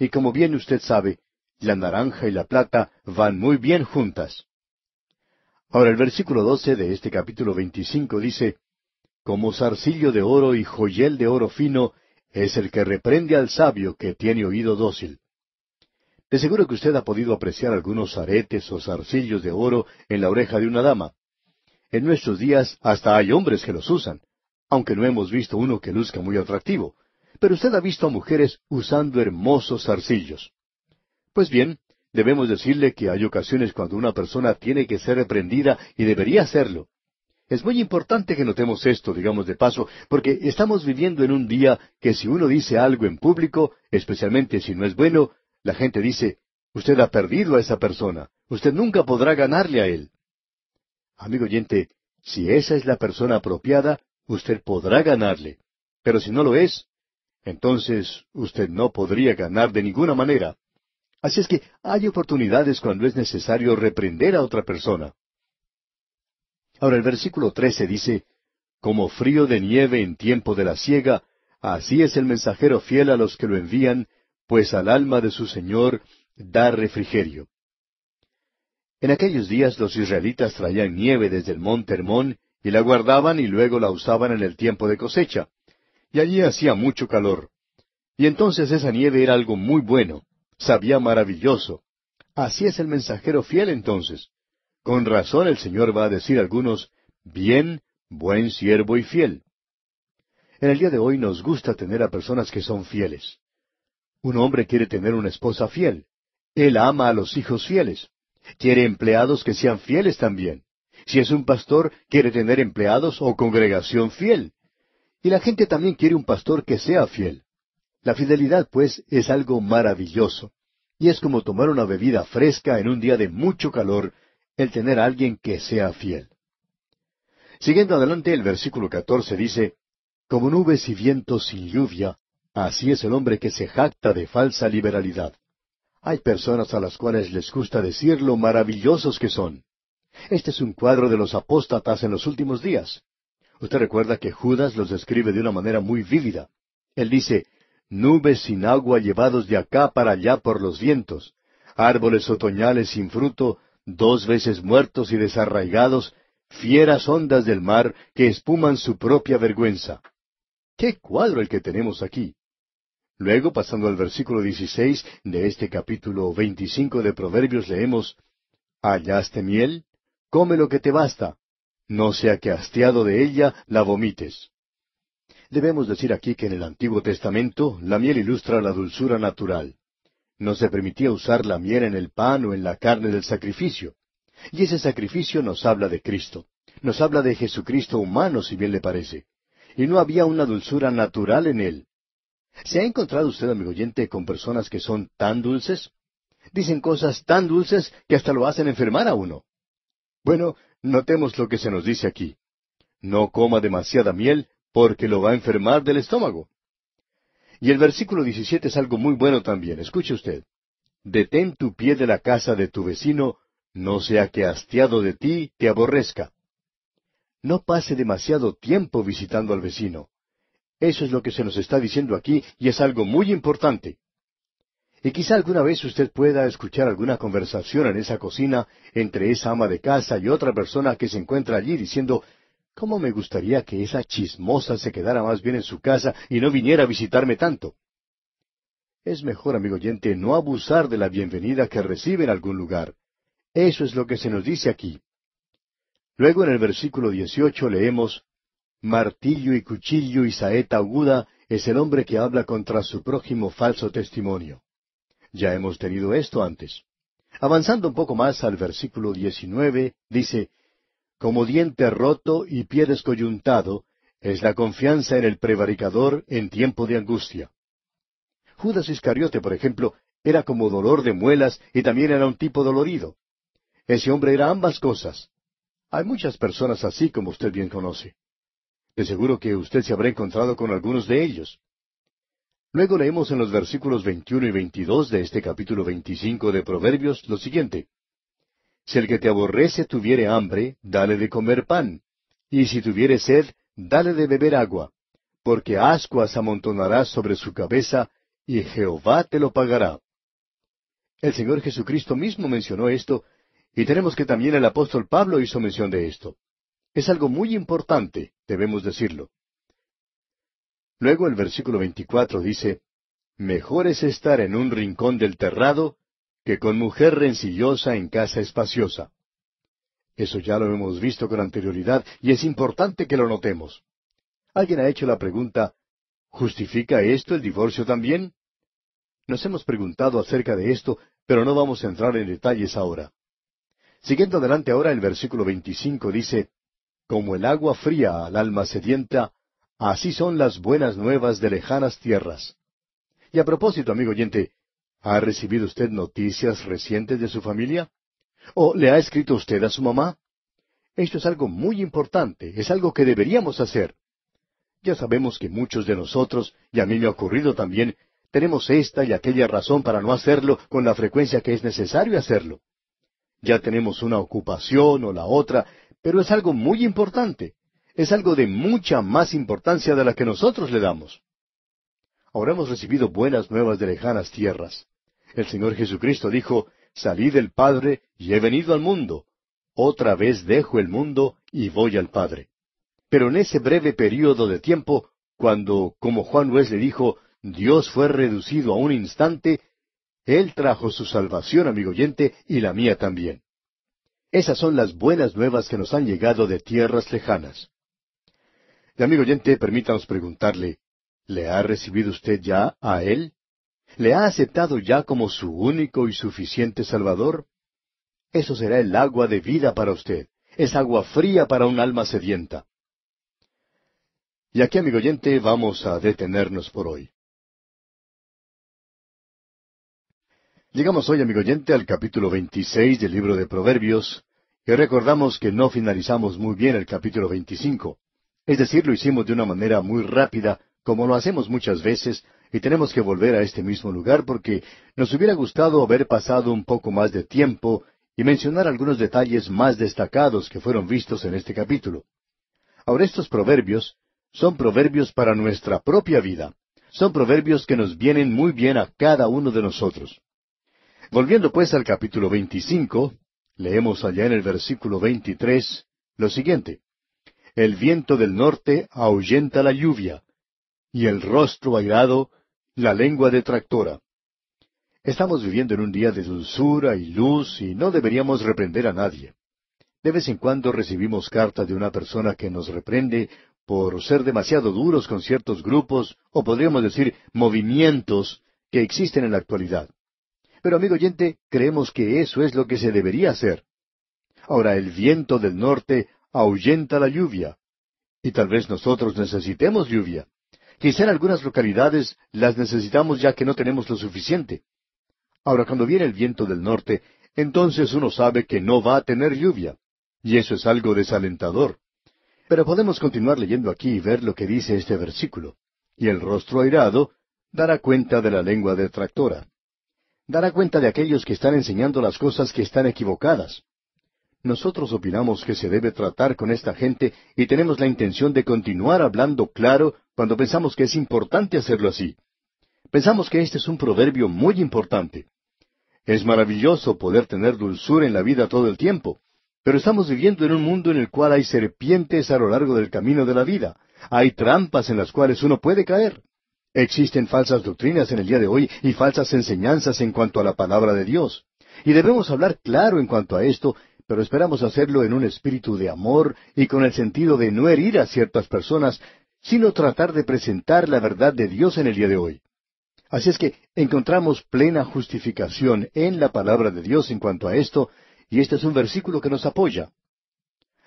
Y como bien usted sabe, la naranja y la plata van muy bien juntas. Ahora el versículo doce de este capítulo veinticinco dice, Como zarcillo de oro y joyel de oro fino es el que reprende al sabio que tiene oído dócil. De seguro que usted ha podido apreciar algunos aretes o zarcillos de oro en la oreja de una dama. En nuestros días hasta hay hombres que los usan, aunque no hemos visto uno que luzca muy atractivo. Pero usted ha visto a mujeres usando hermosos zarcillos. Pues bien, debemos decirle que hay ocasiones cuando una persona tiene que ser reprendida y debería hacerlo. Es muy importante que notemos esto, digamos de paso, porque estamos viviendo en un día que si uno dice algo en público, especialmente si no es bueno, la gente dice, usted ha perdido a esa persona, usted nunca podrá ganarle a él. Amigo oyente, si esa es la persona apropiada, usted podrá ganarle. Pero si no lo es, entonces usted no podría ganar de ninguna manera. Así es que hay oportunidades cuando es necesario reprender a otra persona. Ahora el versículo 13 dice, Como frío de nieve en tiempo de la siega, así es el mensajero fiel a los que lo envían, pues al alma de su Señor da refrigerio. En aquellos días los israelitas traían nieve desde el monte Hermón y la guardaban y luego la usaban en el tiempo de cosecha. Y allí hacía mucho calor. Y entonces esa nieve era algo muy bueno, sabía maravilloso. Así es el mensajero fiel entonces. Con razón el Señor va a decir a algunos, bien, buen siervo y fiel. En el día de hoy nos gusta tener a personas que son fieles. Un hombre quiere tener una esposa fiel. Él ama a los hijos fieles. Quiere empleados que sean fieles también. Si es un pastor, quiere tener empleados o congregación fiel. Y la gente también quiere un pastor que sea fiel. La fidelidad, pues, es algo maravilloso. Y es como tomar una bebida fresca en un día de mucho calor, el tener a alguien que sea fiel. Siguiendo adelante, el versículo 14 dice, Como nubes y vientos sin lluvia, así es el hombre que se jacta de falsa liberalidad. Hay personas a las cuales les gusta decir lo maravillosos que son. Este es un cuadro de los apóstatas en los últimos días. Usted recuerda que Judas los describe de una manera muy vívida. Él dice, nubes sin agua llevados de acá para allá por los vientos, árboles otoñales sin fruto, dos veces muertos y desarraigados, fieras ondas del mar que espuman su propia vergüenza. ¡Qué cuadro el que tenemos aquí! Luego, pasando al versículo 16 de este capítulo 25 de Proverbios, leemos, Hallaste miel, come lo que te basta, no sea que hastiado de ella la vomites. Debemos decir aquí que en el Antiguo Testamento la miel ilustra la dulzura natural. No se permitía usar la miel en el pan o en la carne del sacrificio. Y ese sacrificio nos habla de Cristo. Nos habla de Jesucristo humano, si bien le parece. Y no había una dulzura natural en él. ¿Se ha encontrado usted, amigo oyente, con personas que son tan dulces? Dicen cosas tan dulces que hasta lo hacen enfermar a uno. Bueno, notemos lo que se nos dice aquí. No coma demasiada miel porque lo va a enfermar del estómago. Y el versículo 17 es algo muy bueno también. Escuche usted. Detén tu pie de la casa de tu vecino, no sea que hastiado de ti te aborrezca. No pase demasiado tiempo visitando al vecino. Eso es lo que se nos está diciendo aquí y es algo muy importante. Y quizá alguna vez usted pueda escuchar alguna conversación en esa cocina entre esa ama de casa y otra persona que se encuentra allí diciendo, ¿cómo me gustaría que esa chismosa se quedara más bien en su casa y no viniera a visitarme tanto? Es mejor, amigo oyente, no abusar de la bienvenida que recibe en algún lugar. Eso es lo que se nos dice aquí. Luego en el versículo 18 leemos, Martillo y cuchillo y saeta aguda es el hombre que habla contra su prójimo falso testimonio. Ya hemos tenido esto antes. Avanzando un poco más al versículo 19, dice, Como diente roto y pie descoyuntado es la confianza en el prevaricador en tiempo de angustia. Judas Iscariote, por ejemplo, era como dolor de muelas y también era un tipo dolorido. Ese hombre era ambas cosas. Hay muchas personas así como usted bien conoce. De seguro que usted se habrá encontrado con algunos de ellos. Luego leemos en los versículos 21 y 22 de este capítulo 25 de Proverbios lo siguiente. Si el que te aborrece tuviere hambre, dale de comer pan, y si tuviere sed, dale de beber agua, porque ascuas amontonará sobre su cabeza, y Jehová te lo pagará. El Señor Jesucristo mismo mencionó esto, y tenemos que también el apóstol Pablo hizo mención de esto. Es algo muy importante, debemos decirlo. Luego el versículo 24 dice, Mejor es estar en un rincón del terrado que con mujer rencillosa en casa espaciosa. Eso ya lo hemos visto con anterioridad y es importante que lo notemos. Alguien ha hecho la pregunta, ¿justifica esto el divorcio también? Nos hemos preguntado acerca de esto, pero no vamos a entrar en detalles ahora. Siguiendo adelante ahora el versículo 25 dice, como el agua fría al alma sedienta, así son las buenas nuevas de lejanas tierras. Y a propósito, amigo oyente, ¿ha recibido usted noticias recientes de su familia? ¿O le ha escrito usted a su mamá? Esto es algo muy importante, es algo que deberíamos hacer. Ya sabemos que muchos de nosotros, y a mí me ha ocurrido también, tenemos esta y aquella razón para no hacerlo con la frecuencia que es necesario hacerlo. Ya tenemos una ocupación o la otra pero es algo muy importante. Es algo de mucha más importancia de la que nosotros le damos. Ahora hemos recibido buenas nuevas de lejanas tierras. El Señor Jesucristo dijo, Salí del Padre y he venido al mundo. Otra vez dejo el mundo y voy al Padre. Pero en ese breve período de tiempo, cuando, como Juan le dijo, Dios fue reducido a un instante, Él trajo su salvación, amigo oyente, y la mía también. Esas son las buenas nuevas que nos han llegado de tierras lejanas. Y amigo oyente, permítanos preguntarle, ¿le ha recibido usted ya a Él? ¿Le ha aceptado ya como su único y suficiente Salvador? Eso será el agua de vida para usted. Es agua fría para un alma sedienta. Y aquí, amigo oyente, vamos a detenernos por hoy. Llegamos hoy, amigo oyente, al capítulo 26 del libro de Proverbios, y recordamos que no finalizamos muy bien el capítulo 25. Es decir, lo hicimos de una manera muy rápida, como lo hacemos muchas veces, y tenemos que volver a este mismo lugar porque nos hubiera gustado haber pasado un poco más de tiempo y mencionar algunos detalles más destacados que fueron vistos en este capítulo. Ahora estos proverbios son proverbios para nuestra propia vida. Son proverbios que nos vienen muy bien a cada uno de nosotros. Volviendo pues al capítulo 25, Leemos allá en el versículo 23 lo siguiente. El viento del norte ahuyenta la lluvia, y el rostro airado la lengua detractora. Estamos viviendo en un día de dulzura y luz y no deberíamos reprender a nadie. De vez en cuando recibimos carta de una persona que nos reprende por ser demasiado duros con ciertos grupos, o podríamos decir movimientos, que existen en la actualidad. Pero amigo oyente, creemos que eso es lo que se debería hacer. Ahora el viento del norte ahuyenta la lluvia. Y tal vez nosotros necesitemos lluvia. Quizá en algunas localidades las necesitamos ya que no tenemos lo suficiente. Ahora cuando viene el viento del norte, entonces uno sabe que no va a tener lluvia. Y eso es algo desalentador. Pero podemos continuar leyendo aquí y ver lo que dice este versículo. Y el rostro airado dará cuenta de la lengua detractora dará cuenta de aquellos que están enseñando las cosas que están equivocadas. Nosotros opinamos que se debe tratar con esta gente y tenemos la intención de continuar hablando claro cuando pensamos que es importante hacerlo así. Pensamos que este es un proverbio muy importante. Es maravilloso poder tener dulzura en la vida todo el tiempo, pero estamos viviendo en un mundo en el cual hay serpientes a lo largo del camino de la vida, hay trampas en las cuales uno puede caer. Existen falsas doctrinas en el día de hoy y falsas enseñanzas en cuanto a la palabra de Dios. Y debemos hablar claro en cuanto a esto, pero esperamos hacerlo en un espíritu de amor y con el sentido de no herir a ciertas personas, sino tratar de presentar la verdad de Dios en el día de hoy. Así es que encontramos plena justificación en la palabra de Dios en cuanto a esto, y este es un versículo que nos apoya.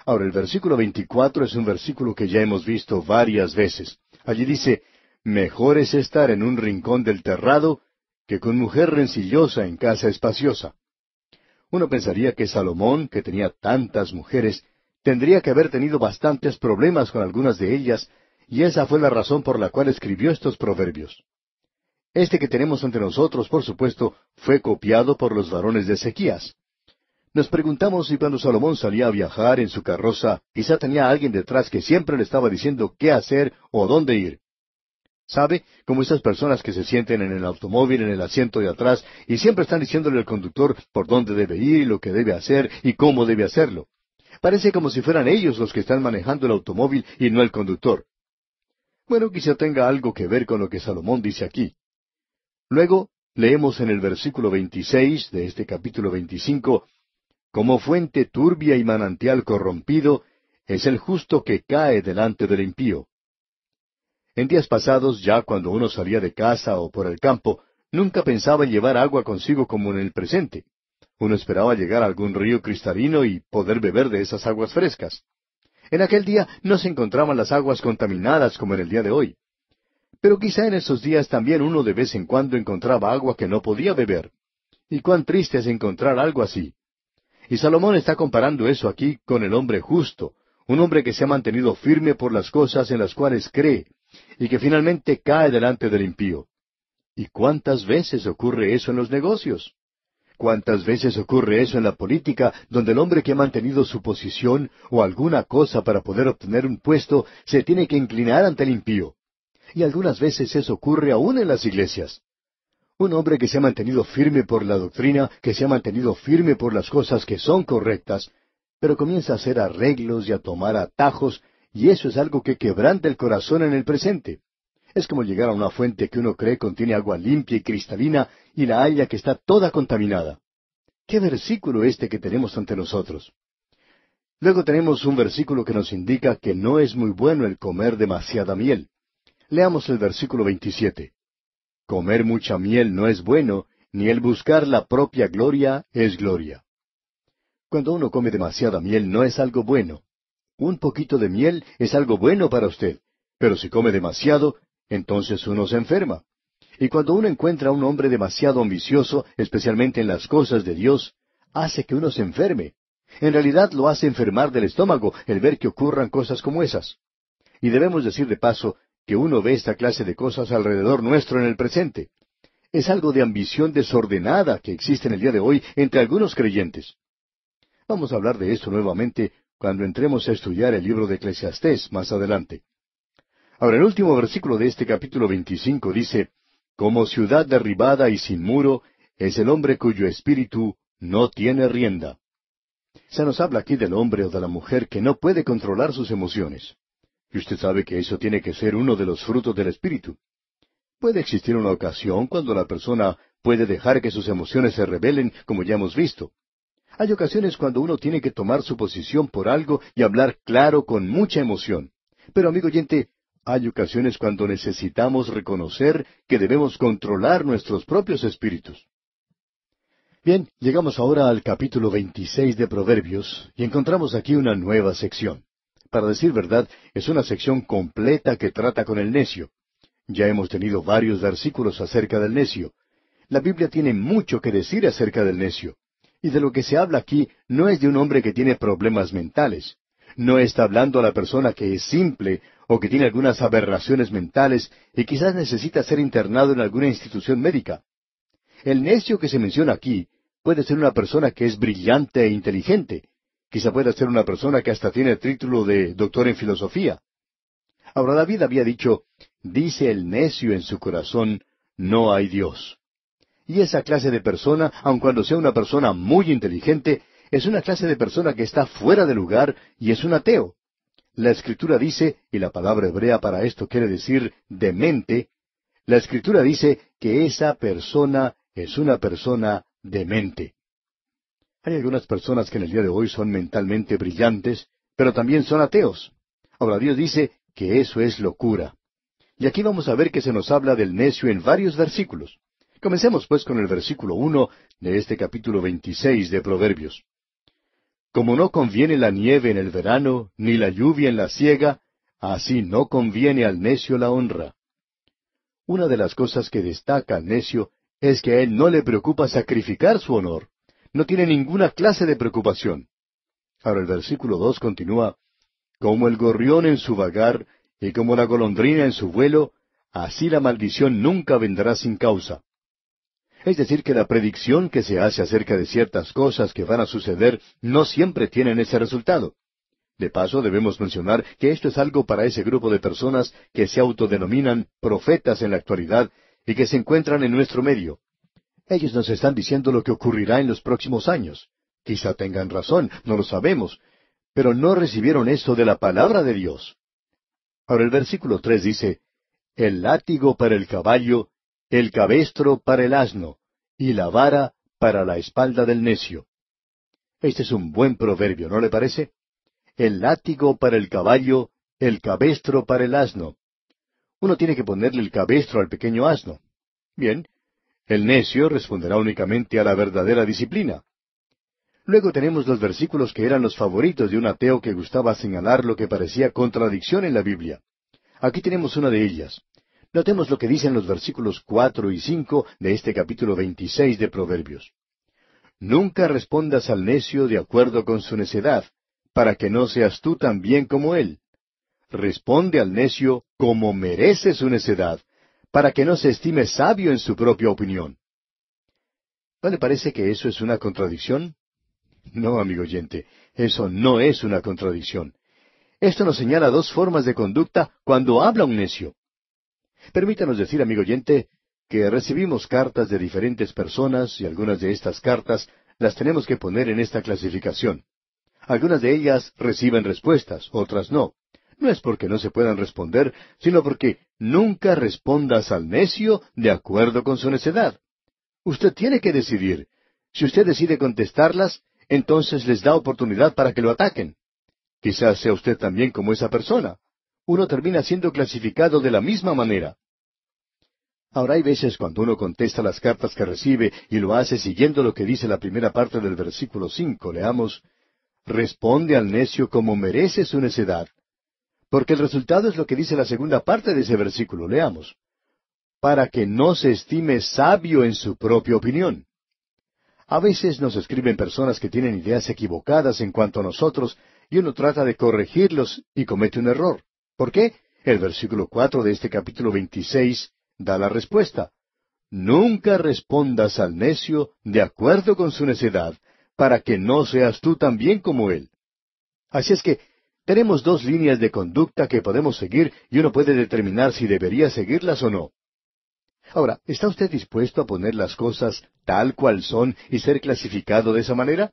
Ahora, el versículo 24 es un versículo que ya hemos visto varias veces. Allí dice, mejor es estar en un rincón del terrado que con mujer rencillosa en casa espaciosa. Uno pensaría que Salomón, que tenía tantas mujeres, tendría que haber tenido bastantes problemas con algunas de ellas, y esa fue la razón por la cual escribió estos proverbios. Este que tenemos ante nosotros, por supuesto, fue copiado por los varones de Ezequías. Nos preguntamos si cuando Salomón salía a viajar en su carroza, quizá tenía a alguien detrás que siempre le estaba diciendo qué hacer o dónde ir. ¿Sabe? Como esas personas que se sienten en el automóvil, en el asiento de atrás, y siempre están diciéndole al conductor por dónde debe ir, lo que debe hacer y cómo debe hacerlo. Parece como si fueran ellos los que están manejando el automóvil y no el conductor. Bueno, quizá tenga algo que ver con lo que Salomón dice aquí. Luego, leemos en el versículo 26 de este capítulo 25, Como fuente turbia y manantial corrompido, es el justo que cae delante del impío. En días pasados, ya cuando uno salía de casa o por el campo, nunca pensaba en llevar agua consigo como en el presente. Uno esperaba llegar a algún río cristalino y poder beber de esas aguas frescas. En aquel día no se encontraban las aguas contaminadas como en el día de hoy. Pero quizá en esos días también uno de vez en cuando encontraba agua que no podía beber. Y cuán triste es encontrar algo así. Y Salomón está comparando eso aquí con el hombre justo, un hombre que se ha mantenido firme por las cosas en las cuales cree, y que finalmente cae delante del impío. ¿Y cuántas veces ocurre eso en los negocios? ¿Cuántas veces ocurre eso en la política, donde el hombre que ha mantenido su posición o alguna cosa para poder obtener un puesto se tiene que inclinar ante el impío? Y algunas veces eso ocurre aún en las iglesias. Un hombre que se ha mantenido firme por la doctrina, que se ha mantenido firme por las cosas que son correctas, pero comienza a hacer arreglos y a tomar atajos y eso es algo que quebranta el corazón en el presente. Es como llegar a una fuente que uno cree contiene agua limpia y cristalina y la haya que está toda contaminada. Qué versículo este que tenemos ante nosotros. Luego tenemos un versículo que nos indica que no es muy bueno el comer demasiada miel. Leamos el versículo 27. Comer mucha miel no es bueno, ni el buscar la propia gloria es gloria. Cuando uno come demasiada miel no es algo bueno. Un poquito de miel es algo bueno para usted, pero si come demasiado, entonces uno se enferma. Y cuando uno encuentra a un hombre demasiado ambicioso, especialmente en las cosas de Dios, hace que uno se enferme. En realidad lo hace enfermar del estómago el ver que ocurran cosas como esas. Y debemos decir de paso que uno ve esta clase de cosas alrededor nuestro en el presente. Es algo de ambición desordenada que existe en el día de hoy entre algunos creyentes. Vamos a hablar de esto nuevamente cuando entremos a estudiar el libro de Eclesiastés más adelante. Ahora, el último versículo de este capítulo 25 dice, Como ciudad derribada y sin muro es el hombre cuyo espíritu no tiene rienda. Se nos habla aquí del hombre o de la mujer que no puede controlar sus emociones. Y usted sabe que eso tiene que ser uno de los frutos del espíritu. Puede existir una ocasión cuando la persona puede dejar que sus emociones se rebelen, como ya hemos visto. Hay ocasiones cuando uno tiene que tomar su posición por algo y hablar claro con mucha emoción. Pero amigo oyente, hay ocasiones cuando necesitamos reconocer que debemos controlar nuestros propios espíritus. Bien, llegamos ahora al capítulo 26 de Proverbios y encontramos aquí una nueva sección. Para decir verdad, es una sección completa que trata con el necio. Ya hemos tenido varios versículos acerca del necio. La Biblia tiene mucho que decir acerca del necio. Y de lo que se habla aquí no es de un hombre que tiene problemas mentales. No está hablando a la persona que es simple o que tiene algunas aberraciones mentales y quizás necesita ser internado en alguna institución médica. El necio que se menciona aquí puede ser una persona que es brillante e inteligente. Quizá pueda ser una persona que hasta tiene el título de doctor en filosofía. Ahora David había dicho, dice el necio en su corazón, no hay Dios. Y esa clase de persona, aun cuando sea una persona muy inteligente, es una clase de persona que está fuera de lugar y es un ateo. La escritura dice, y la palabra hebrea para esto quiere decir demente, la escritura dice que esa persona es una persona demente. Hay algunas personas que en el día de hoy son mentalmente brillantes, pero también son ateos. Ahora Dios dice que eso es locura. Y aquí vamos a ver que se nos habla del necio en varios versículos. Comencemos pues con el versículo uno de este capítulo veintiséis de Proverbios. Como no conviene la nieve en el verano, ni la lluvia en la siega, así no conviene al necio la honra. Una de las cosas que destaca al necio es que a él no le preocupa sacrificar su honor. No tiene ninguna clase de preocupación. Ahora el versículo dos continúa, Como el gorrión en su vagar, y como la golondrina en su vuelo, así la maldición nunca vendrá sin causa. Es decir, que la predicción que se hace acerca de ciertas cosas que van a suceder no siempre tienen ese resultado. De paso, debemos mencionar que esto es algo para ese grupo de personas que se autodenominan profetas en la actualidad y que se encuentran en nuestro medio. Ellos nos están diciendo lo que ocurrirá en los próximos años. Quizá tengan razón, no lo sabemos, pero no recibieron esto de la palabra de Dios. Ahora el versículo tres dice, El látigo para el caballo el cabestro para el asno, y la vara para la espalda del necio. Este es un buen proverbio, ¿no le parece? El látigo para el caballo, el cabestro para el asno. Uno tiene que ponerle el cabestro al pequeño asno. Bien, el necio responderá únicamente a la verdadera disciplina. Luego tenemos los versículos que eran los favoritos de un ateo que gustaba señalar lo que parecía contradicción en la Biblia. Aquí tenemos una de ellas. Notemos lo que dicen los versículos cuatro y cinco de este capítulo veintiséis de Proverbios. Nunca respondas al necio de acuerdo con su necedad, para que no seas tú también como él. Responde al necio como merece su necedad, para que no se estime sabio en su propia opinión. ¿No le parece que eso es una contradicción? No, amigo oyente, eso no es una contradicción. Esto nos señala dos formas de conducta cuando habla un necio. Permítanos decir, amigo oyente, que recibimos cartas de diferentes personas y algunas de estas cartas las tenemos que poner en esta clasificación. Algunas de ellas reciben respuestas, otras no. No es porque no se puedan responder, sino porque nunca respondas al necio de acuerdo con su necedad. Usted tiene que decidir. Si usted decide contestarlas, entonces les da oportunidad para que lo ataquen. Quizás sea usted también como esa persona uno termina siendo clasificado de la misma manera. Ahora hay veces cuando uno contesta las cartas que recibe y lo hace siguiendo lo que dice la primera parte del versículo cinco, leamos, responde al necio como merece su necedad. Porque el resultado es lo que dice la segunda parte de ese versículo, leamos, para que no se estime sabio en su propia opinión. A veces nos escriben personas que tienen ideas equivocadas en cuanto a nosotros y uno trata de corregirlos y comete un error. ¿Por qué? El versículo cuatro de este capítulo veintiséis da la respuesta. Nunca respondas al necio de acuerdo con su necedad, para que no seas tú también como él. Así es que tenemos dos líneas de conducta que podemos seguir y uno puede determinar si debería seguirlas o no. Ahora, ¿está usted dispuesto a poner las cosas tal cual son y ser clasificado de esa manera?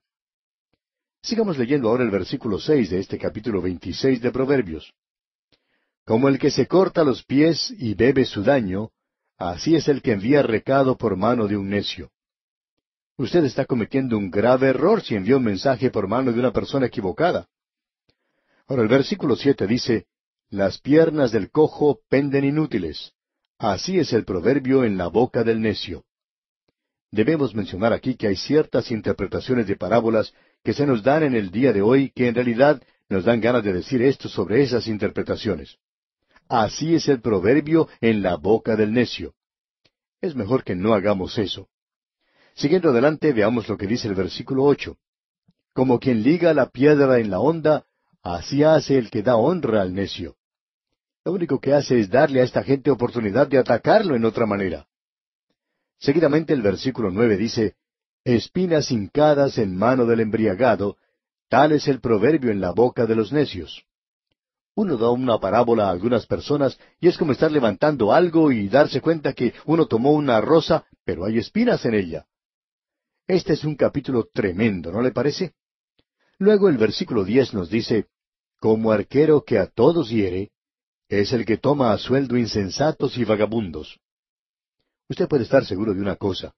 Sigamos leyendo ahora el versículo seis de este capítulo veintiséis de Proverbios. Como el que se corta los pies y bebe su daño, así es el que envía recado por mano de un necio. Usted está cometiendo un grave error si envió un mensaje por mano de una persona equivocada. Ahora el versículo siete dice, Las piernas del cojo penden inútiles. Así es el proverbio en la boca del necio. Debemos mencionar aquí que hay ciertas interpretaciones de parábolas que se nos dan en el día de hoy que en realidad nos dan ganas de decir esto sobre esas interpretaciones. Así es el proverbio en la boca del necio. Es mejor que no hagamos eso. Siguiendo adelante, veamos lo que dice el versículo ocho. Como quien liga la piedra en la onda, así hace el que da honra al necio. Lo único que hace es darle a esta gente oportunidad de atacarlo en otra manera. Seguidamente el versículo nueve dice, Espinas hincadas en mano del embriagado, tal es el proverbio en la boca de los necios. Uno da una parábola a algunas personas y es como estar levantando algo y darse cuenta que uno tomó una rosa, pero hay espinas en ella. Este es un capítulo tremendo, ¿no le parece? Luego el versículo diez nos dice, Como arquero que a todos hiere, es el que toma a sueldo insensatos y vagabundos. Usted puede estar seguro de una cosa,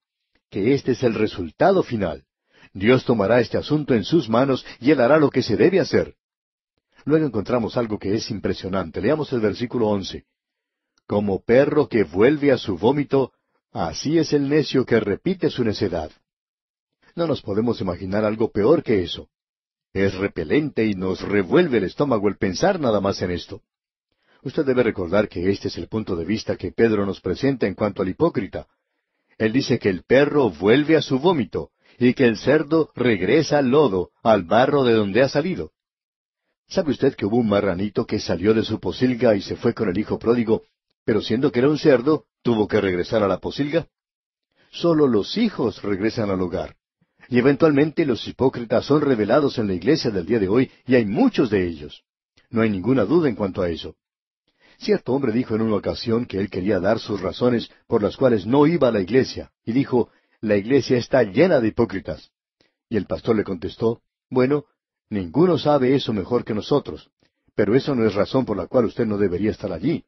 que este es el resultado final. Dios tomará este asunto en sus manos y él hará lo que se debe hacer. Luego encontramos algo que es impresionante. Leamos el versículo once. Como perro que vuelve a su vómito, así es el necio que repite su necedad. No nos podemos imaginar algo peor que eso. Es repelente y nos revuelve el estómago el pensar nada más en esto. Usted debe recordar que este es el punto de vista que Pedro nos presenta en cuanto al hipócrita. Él dice que el perro vuelve a su vómito y que el cerdo regresa al lodo, al barro de donde ha salido. ¿Sabe usted que hubo un marranito que salió de su posilga y se fue con el hijo pródigo, pero siendo que era un cerdo, tuvo que regresar a la posilga? Solo los hijos regresan al hogar. Y eventualmente los hipócritas son revelados en la iglesia del día de hoy, y hay muchos de ellos. No hay ninguna duda en cuanto a eso. Cierto hombre dijo en una ocasión que él quería dar sus razones por las cuales no iba a la iglesia, y dijo, la iglesia está llena de hipócritas. Y el pastor le contestó, bueno, Ninguno sabe eso mejor que nosotros, pero eso no es razón por la cual usted no debería estar allí.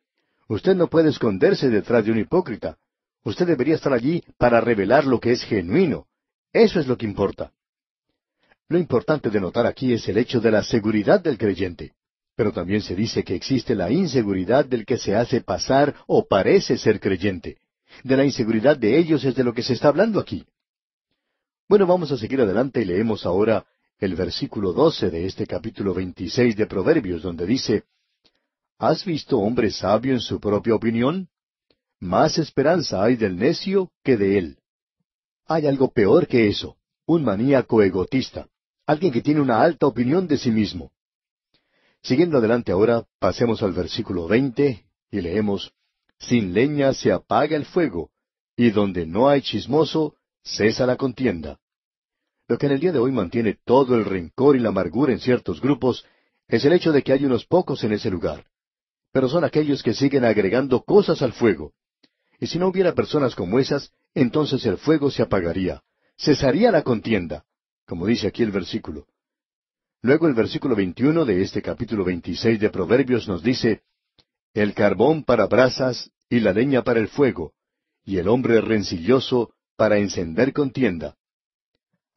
Usted no puede esconderse detrás de un hipócrita. Usted debería estar allí para revelar lo que es genuino. Eso es lo que importa. Lo importante de notar aquí es el hecho de la seguridad del creyente. Pero también se dice que existe la inseguridad del que se hace pasar o parece ser creyente. De la inseguridad de ellos es de lo que se está hablando aquí. Bueno, vamos a seguir adelante y leemos ahora el versículo doce de este capítulo veintiséis de Proverbios, donde dice ¿Has visto hombre sabio en su propia opinión? Más esperanza hay del necio que de él. Hay algo peor que eso, un maníaco egotista, alguien que tiene una alta opinión de sí mismo. Siguiendo adelante ahora, pasemos al versículo veinte y leemos Sin leña se apaga el fuego, y donde no hay chismoso, cesa la contienda. Lo que en el día de hoy mantiene todo el rencor y la amargura en ciertos grupos es el hecho de que hay unos pocos en ese lugar. Pero son aquellos que siguen agregando cosas al fuego. Y si no hubiera personas como esas, entonces el fuego se apagaría. Cesaría la contienda, como dice aquí el versículo. Luego el versículo 21 de este capítulo 26 de Proverbios nos dice, El carbón para brasas y la leña para el fuego, y el hombre rencilloso para encender contienda.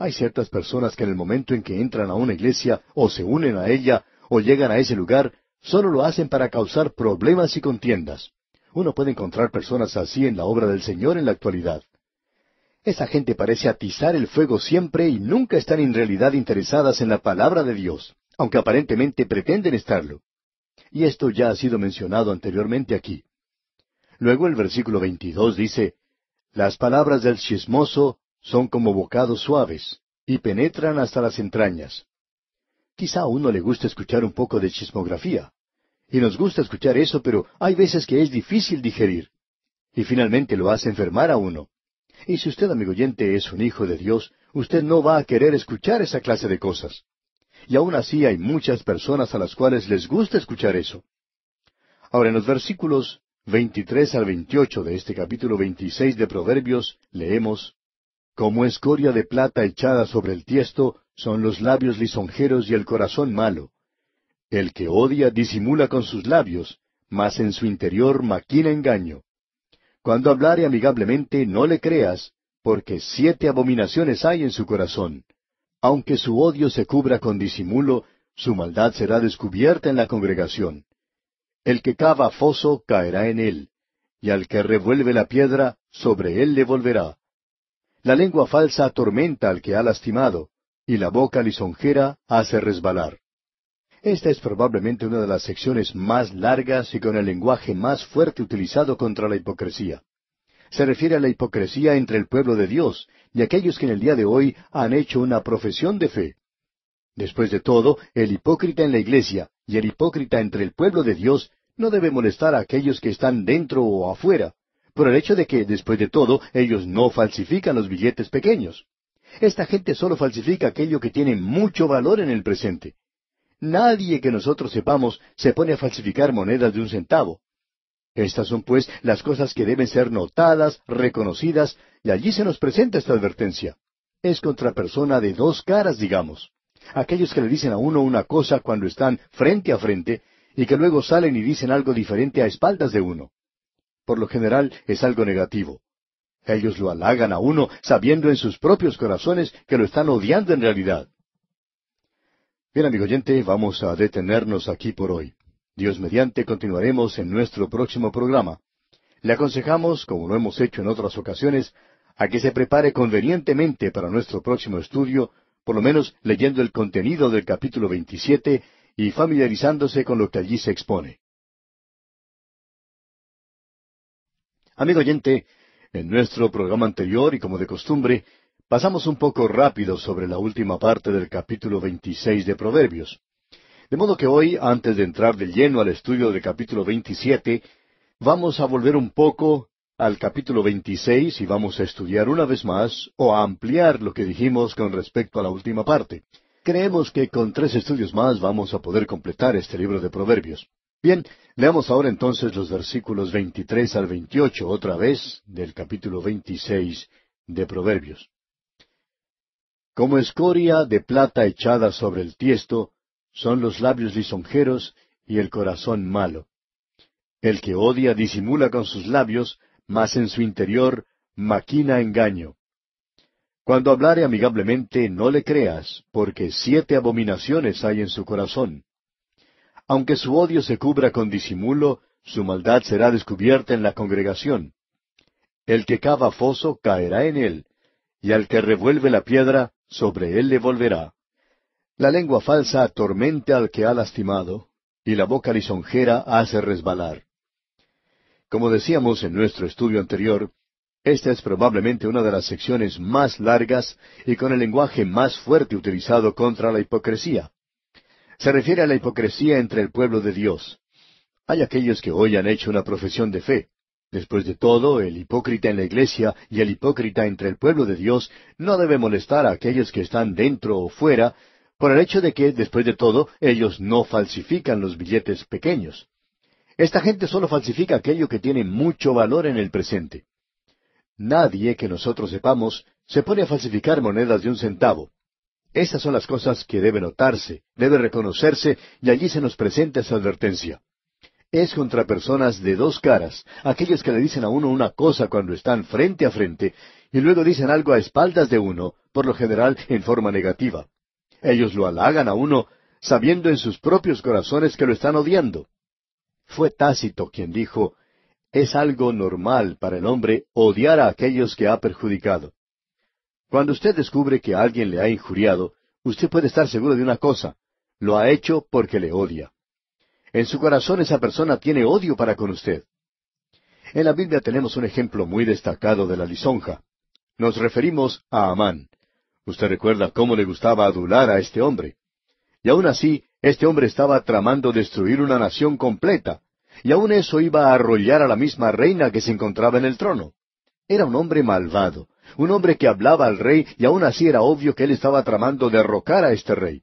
Hay ciertas personas que en el momento en que entran a una iglesia o se unen a ella o llegan a ese lugar, solo lo hacen para causar problemas y contiendas. Uno puede encontrar personas así en la obra del Señor en la actualidad. Esa gente parece atizar el fuego siempre y nunca están en realidad interesadas en la palabra de Dios, aunque aparentemente pretenden estarlo. Y esto ya ha sido mencionado anteriormente aquí. Luego el versículo 22 dice, Las palabras del chismoso son como bocados suaves y penetran hasta las entrañas. Quizá a uno le gusta escuchar un poco de chismografía. Y nos gusta escuchar eso, pero hay veces que es difícil digerir. Y finalmente lo hace enfermar a uno. Y si usted, amigo oyente, es un hijo de Dios, usted no va a querer escuchar esa clase de cosas. Y aún así hay muchas personas a las cuales les gusta escuchar eso. Ahora, en los versículos 23 al 28 de este capítulo 26 de Proverbios, leemos, como escoria de plata echada sobre el tiesto son los labios lisonjeros y el corazón malo. El que odia disimula con sus labios, mas en su interior maquina engaño. Cuando hablare amigablemente no le creas, porque siete abominaciones hay en su corazón. Aunque su odio se cubra con disimulo, su maldad será descubierta en la congregación. El que cava foso caerá en él, y al que revuelve la piedra, sobre él le volverá la lengua falsa atormenta al que ha lastimado, y la boca lisonjera hace resbalar. Esta es probablemente una de las secciones más largas y con el lenguaje más fuerte utilizado contra la hipocresía. Se refiere a la hipocresía entre el pueblo de Dios y aquellos que en el día de hoy han hecho una profesión de fe. Después de todo, el hipócrita en la iglesia y el hipócrita entre el pueblo de Dios no debe molestar a aquellos que están dentro o afuera, por el hecho de que, después de todo, ellos no falsifican los billetes pequeños. Esta gente solo falsifica aquello que tiene mucho valor en el presente. Nadie que nosotros sepamos se pone a falsificar monedas de un centavo. Estas son, pues, las cosas que deben ser notadas, reconocidas, y allí se nos presenta esta advertencia. Es contra persona de dos caras, digamos. Aquellos que le dicen a uno una cosa cuando están frente a frente y que luego salen y dicen algo diferente a espaldas de uno por lo general es algo negativo. Ellos lo halagan a uno sabiendo en sus propios corazones que lo están odiando en realidad. Bien, amigo oyente, vamos a detenernos aquí por hoy. Dios mediante continuaremos en nuestro próximo programa. Le aconsejamos, como lo hemos hecho en otras ocasiones, a que se prepare convenientemente para nuestro próximo estudio, por lo menos leyendo el contenido del capítulo 27 y familiarizándose con lo que allí se expone. Amigo oyente, en nuestro programa anterior y como de costumbre, pasamos un poco rápido sobre la última parte del capítulo 26 de Proverbios. De modo que hoy, antes de entrar de lleno al estudio del capítulo 27, vamos a volver un poco al capítulo 26 y vamos a estudiar una vez más o a ampliar lo que dijimos con respecto a la última parte. Creemos que con tres estudios más vamos a poder completar este libro de Proverbios. Bien, leamos ahora entonces los versículos 23 al 28 otra vez del capítulo 26 de Proverbios. Como escoria de plata echada sobre el tiesto, son los labios lisonjeros y el corazón malo. El que odia disimula con sus labios, mas en su interior maquina engaño. Cuando hablare amigablemente, no le creas, porque siete abominaciones hay en su corazón. Aunque su odio se cubra con disimulo, su maldad será descubierta en la congregación. El que cava foso caerá en él, y al que revuelve la piedra, sobre él le volverá. La lengua falsa atormenta al que ha lastimado, y la boca lisonjera hace resbalar. Como decíamos en nuestro estudio anterior, esta es probablemente una de las secciones más largas y con el lenguaje más fuerte utilizado contra la hipocresía se refiere a la hipocresía entre el pueblo de Dios. Hay aquellos que hoy han hecho una profesión de fe. Después de todo, el hipócrita en la iglesia y el hipócrita entre el pueblo de Dios no debe molestar a aquellos que están dentro o fuera por el hecho de que, después de todo, ellos no falsifican los billetes pequeños. Esta gente solo falsifica aquello que tiene mucho valor en el presente. Nadie que nosotros sepamos se pone a falsificar monedas de un centavo. Esas son las cosas que debe notarse, debe reconocerse, y allí se nos presenta esa advertencia. Es contra personas de dos caras, aquellos que le dicen a uno una cosa cuando están frente a frente, y luego dicen algo a espaldas de uno, por lo general en forma negativa. Ellos lo halagan a uno, sabiendo en sus propios corazones que lo están odiando. Fue Tácito quien dijo, es algo normal para el hombre odiar a aquellos que ha perjudicado. Cuando usted descubre que alguien le ha injuriado, usted puede estar seguro de una cosa, lo ha hecho porque le odia. En su corazón esa persona tiene odio para con usted. En la Biblia tenemos un ejemplo muy destacado de la lisonja. Nos referimos a Amán. Usted recuerda cómo le gustaba adular a este hombre. Y aún así, este hombre estaba tramando destruir una nación completa, y aún eso iba a arrollar a la misma reina que se encontraba en el trono. Era un hombre malvado, un hombre que hablaba al rey y aún así era obvio que él estaba tramando derrocar a este rey.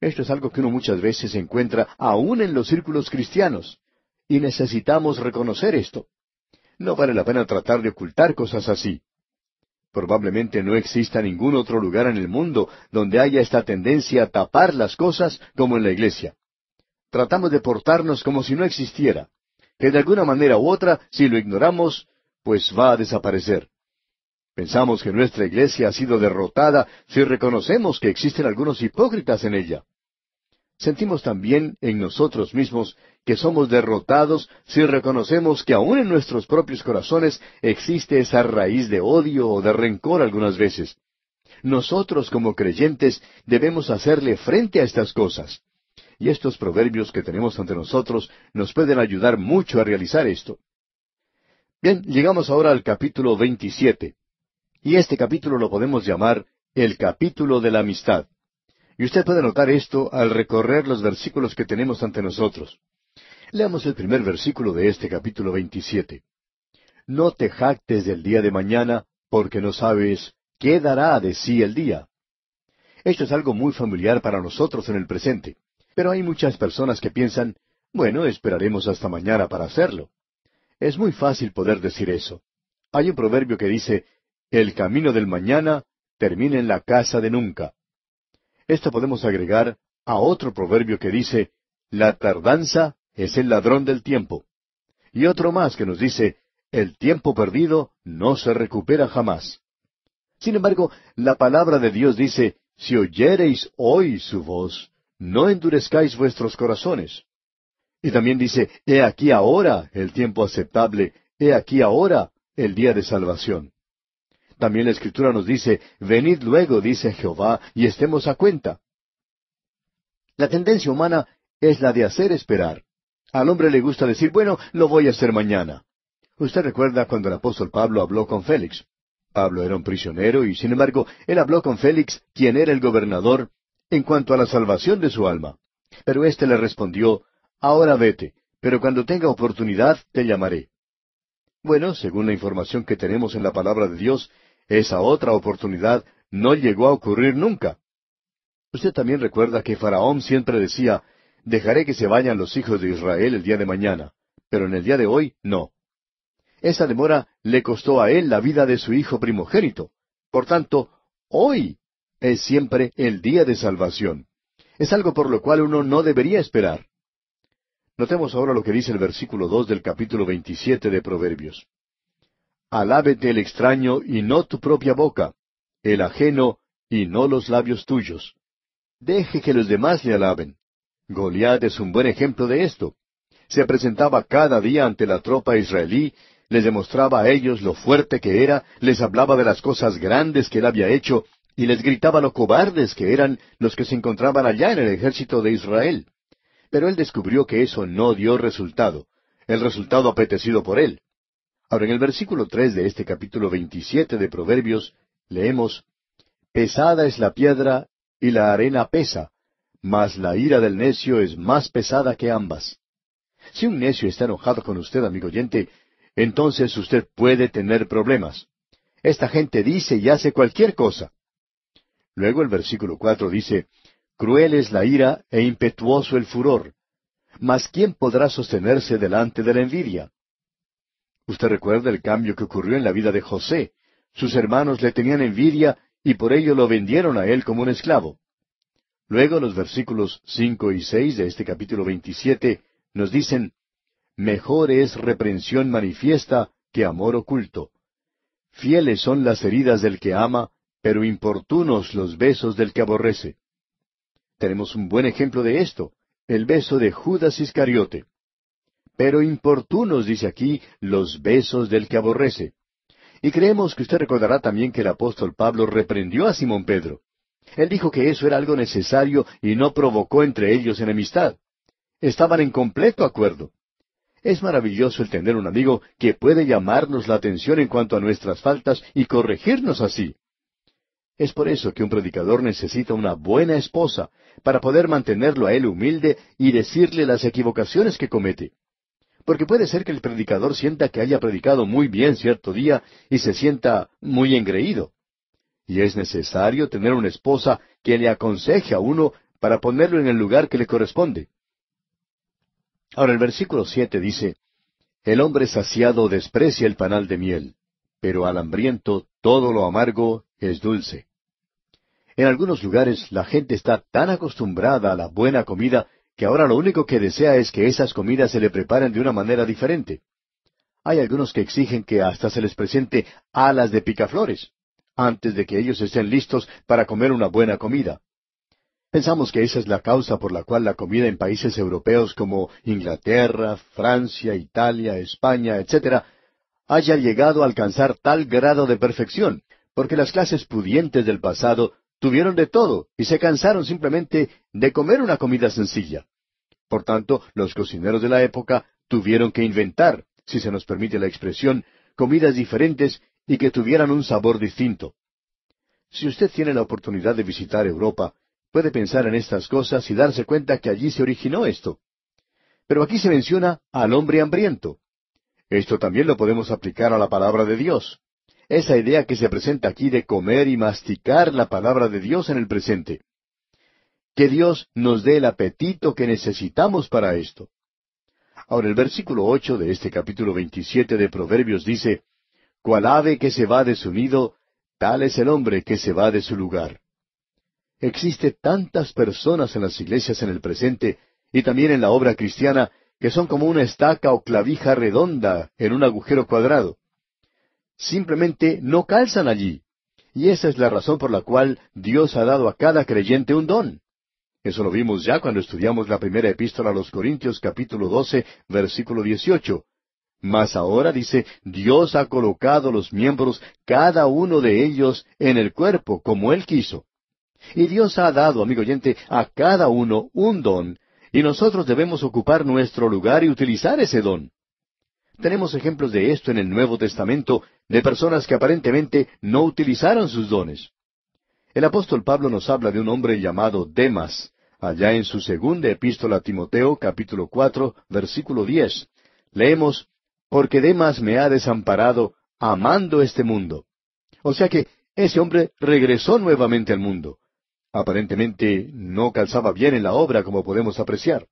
Esto es algo que uno muchas veces encuentra aún en los círculos cristianos, y necesitamos reconocer esto. No vale la pena tratar de ocultar cosas así. Probablemente no exista ningún otro lugar en el mundo donde haya esta tendencia a tapar las cosas como en la iglesia. Tratamos de portarnos como si no existiera, que de alguna manera u otra, si lo ignoramos, pues va a desaparecer. Pensamos que nuestra iglesia ha sido derrotada si reconocemos que existen algunos hipócritas en ella. Sentimos también en nosotros mismos que somos derrotados si reconocemos que aún en nuestros propios corazones existe esa raíz de odio o de rencor algunas veces. Nosotros como creyentes debemos hacerle frente a estas cosas. Y estos proverbios que tenemos ante nosotros nos pueden ayudar mucho a realizar esto. Bien, llegamos ahora al capítulo 27. Y este capítulo lo podemos llamar el capítulo de la amistad. Y usted puede notar esto al recorrer los versículos que tenemos ante nosotros. Leamos el primer versículo de este capítulo 27. No te jactes del día de mañana, porque no sabes qué dará de sí el día. Esto es algo muy familiar para nosotros en el presente, pero hay muchas personas que piensan, bueno, esperaremos hasta mañana para hacerlo. Es muy fácil poder decir eso. Hay un proverbio que dice, el camino del mañana termina en la casa de nunca. Esto podemos agregar a otro proverbio que dice, la tardanza es el ladrón del tiempo. Y otro más que nos dice, el tiempo perdido no se recupera jamás. Sin embargo, la palabra de Dios dice, si oyereis hoy su voz, no endurezcáis vuestros corazones. Y también dice, he aquí ahora el tiempo aceptable, he aquí ahora el día de salvación. También la Escritura nos dice, venid luego, dice Jehová, y estemos a cuenta. La tendencia humana es la de hacer esperar. Al hombre le gusta decir, bueno, lo voy a hacer mañana. Usted recuerda cuando el apóstol Pablo habló con Félix. Pablo era un prisionero y, sin embargo, él habló con Félix, quien era el gobernador, en cuanto a la salvación de su alma. Pero éste le respondió, Ahora vete, pero cuando tenga oportunidad te llamaré. Bueno, según la información que tenemos en la palabra de Dios, esa otra oportunidad no llegó a ocurrir nunca. Usted también recuerda que Faraón siempre decía, dejaré que se vayan los hijos de Israel el día de mañana, pero en el día de hoy no. Esa demora le costó a él la vida de su hijo primogénito. Por tanto, hoy es siempre el día de salvación. Es algo por lo cual uno no debería esperar. Notemos ahora lo que dice el versículo dos del capítulo veintisiete de Proverbios. Alábete el extraño y no tu propia boca, el ajeno y no los labios tuyos. Deje que los demás le alaben. Goliat es un buen ejemplo de esto. Se presentaba cada día ante la tropa israelí, les demostraba a ellos lo fuerte que era, les hablaba de las cosas grandes que él había hecho, y les gritaba lo cobardes que eran los que se encontraban allá en el ejército de Israel. Pero él descubrió que eso no dio resultado, el resultado apetecido por él. Ahora, en el versículo tres de este capítulo veintisiete de Proverbios, leemos Pesada es la piedra y la arena pesa, mas la ira del necio es más pesada que ambas. Si un necio está enojado con usted, amigo oyente, entonces usted puede tener problemas. Esta gente dice y hace cualquier cosa. Luego el versículo cuatro dice Cruel es la ira e impetuoso el furor. Mas ¿quién podrá sostenerse delante de la envidia? Usted recuerda el cambio que ocurrió en la vida de José. Sus hermanos le tenían envidia y por ello lo vendieron a él como un esclavo. Luego los versículos cinco y seis de este capítulo veintisiete nos dicen Mejor es reprensión manifiesta que amor oculto. Fieles son las heridas del que ama, pero importunos los besos del que aborrece. Tenemos un buen ejemplo de esto, el beso de Judas Iscariote pero importunos, dice aquí, los besos del que aborrece. Y creemos que usted recordará también que el apóstol Pablo reprendió a Simón Pedro. Él dijo que eso era algo necesario y no provocó entre ellos enemistad. Estaban en completo acuerdo. Es maravilloso el tener un amigo que puede llamarnos la atención en cuanto a nuestras faltas y corregirnos así. Es por eso que un predicador necesita una buena esposa, para poder mantenerlo a él humilde y decirle las equivocaciones que comete. Porque puede ser que el predicador sienta que haya predicado muy bien cierto día y se sienta muy engreído. Y es necesario tener una esposa que le aconseje a uno para ponerlo en el lugar que le corresponde. Ahora el versículo siete dice El hombre saciado desprecia el panal de miel, pero al hambriento todo lo amargo es dulce. En algunos lugares la gente está tan acostumbrada a la buena comida que ahora lo único que desea es que esas comidas se le preparen de una manera diferente. Hay algunos que exigen que hasta se les presente alas de picaflores antes de que ellos estén listos para comer una buena comida. Pensamos que esa es la causa por la cual la comida en países europeos como Inglaterra, Francia, Italia, España, etc., haya llegado a alcanzar tal grado de perfección, porque las clases pudientes del pasado tuvieron de todo y se cansaron simplemente de comer una comida sencilla. Por tanto, los cocineros de la época tuvieron que inventar, si se nos permite la expresión, comidas diferentes y que tuvieran un sabor distinto. Si usted tiene la oportunidad de visitar Europa, puede pensar en estas cosas y darse cuenta que allí se originó esto. Pero aquí se menciona al hombre hambriento. Esto también lo podemos aplicar a la palabra de Dios. Esa idea que se presenta aquí de comer y masticar la palabra de Dios en el presente que Dios nos dé el apetito que necesitamos para esto. Ahora el versículo ocho de este capítulo veintisiete de Proverbios dice Cual ave que se va de su nido, tal es el hombre que se va de su lugar. Existe tantas personas en las iglesias en el presente y también en la obra cristiana que son como una estaca o clavija redonda en un agujero cuadrado. Simplemente no calzan allí. Y esa es la razón por la cual Dios ha dado a cada creyente un don. Eso lo vimos ya cuando estudiamos la primera epístola a los Corintios capítulo 12, versículo 18. Mas ahora dice, Dios ha colocado los miembros, cada uno de ellos, en el cuerpo, como Él quiso. Y Dios ha dado, amigo oyente, a cada uno un don, y nosotros debemos ocupar nuestro lugar y utilizar ese don. Tenemos ejemplos de esto en el Nuevo Testamento, de personas que aparentemente no utilizaron sus dones. El apóstol Pablo nos habla de un hombre llamado Demas, allá en su segunda epístola a Timoteo capítulo cuatro versículo diez. Leemos, porque Demas me ha desamparado amando este mundo. O sea que ese hombre regresó nuevamente al mundo. Aparentemente no calzaba bien en la obra como podemos apreciar.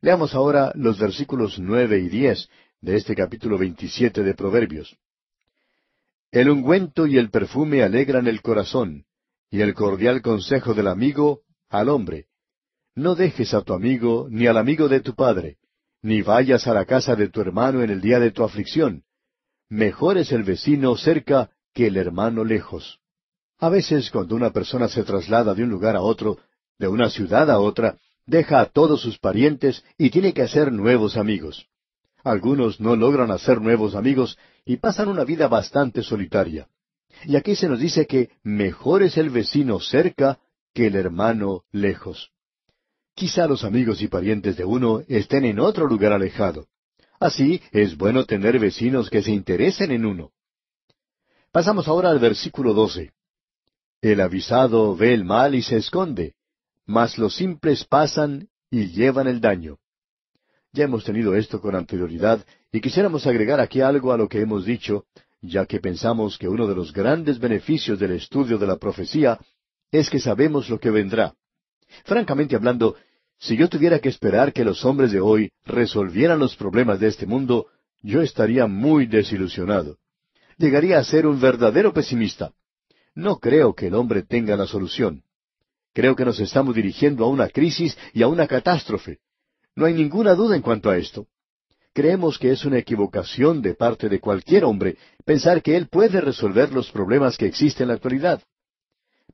Leamos ahora los versículos nueve y diez de este capítulo veintisiete de Proverbios. El ungüento y el perfume alegran el corazón, y el cordial consejo del amigo al hombre. No dejes a tu amigo ni al amigo de tu padre, ni vayas a la casa de tu hermano en el día de tu aflicción. Mejor es el vecino cerca que el hermano lejos. A veces cuando una persona se traslada de un lugar a otro, de una ciudad a otra, deja a todos sus parientes y tiene que hacer nuevos amigos. Algunos no logran hacer nuevos amigos y pasan una vida bastante solitaria. Y aquí se nos dice que mejor es el vecino cerca que el hermano lejos. Quizá los amigos y parientes de uno estén en otro lugar alejado. Así es bueno tener vecinos que se interesen en uno. Pasamos ahora al versículo 12. El avisado ve el mal y se esconde, mas los simples pasan y llevan el daño. Ya hemos tenido esto con anterioridad y quisiéramos agregar aquí algo a lo que hemos dicho ya que pensamos que uno de los grandes beneficios del estudio de la profecía es que sabemos lo que vendrá. Francamente hablando, si yo tuviera que esperar que los hombres de hoy resolvieran los problemas de este mundo, yo estaría muy desilusionado. Llegaría a ser un verdadero pesimista. No creo que el hombre tenga la solución. Creo que nos estamos dirigiendo a una crisis y a una catástrofe. No hay ninguna duda en cuanto a esto. Creemos que es una equivocación de parte de cualquier hombre pensar que él puede resolver los problemas que existen en la actualidad.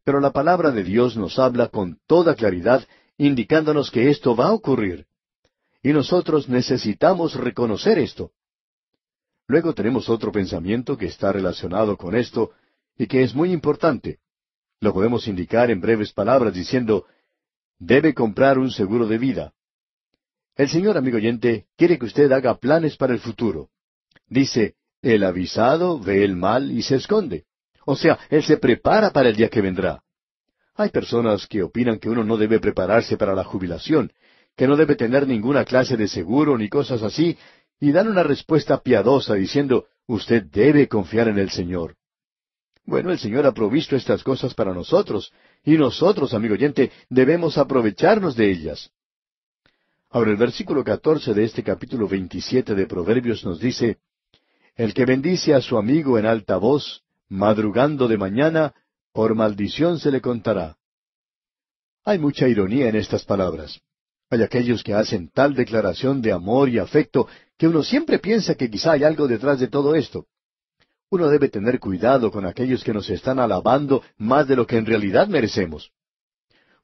Pero la palabra de Dios nos habla con toda claridad, indicándonos que esto va a ocurrir. Y nosotros necesitamos reconocer esto. Luego tenemos otro pensamiento que está relacionado con esto y que es muy importante. Lo podemos indicar en breves palabras diciendo, debe comprar un seguro de vida. El Señor, amigo oyente, quiere que usted haga planes para el futuro. Dice, el avisado ve el mal y se esconde. O sea, él se prepara para el día que vendrá. Hay personas que opinan que uno no debe prepararse para la jubilación, que no debe tener ninguna clase de seguro ni cosas así, y dan una respuesta piadosa diciendo, usted debe confiar en el Señor. Bueno, el Señor ha provisto estas cosas para nosotros, y nosotros, amigo oyente, debemos aprovecharnos de ellas. Ahora el versículo 14 de este capítulo 27 de Proverbios nos dice, El que bendice a su amigo en alta voz, madrugando de mañana, por maldición se le contará. Hay mucha ironía en estas palabras. Hay aquellos que hacen tal declaración de amor y afecto que uno siempre piensa que quizá hay algo detrás de todo esto. Uno debe tener cuidado con aquellos que nos están alabando más de lo que en realidad merecemos.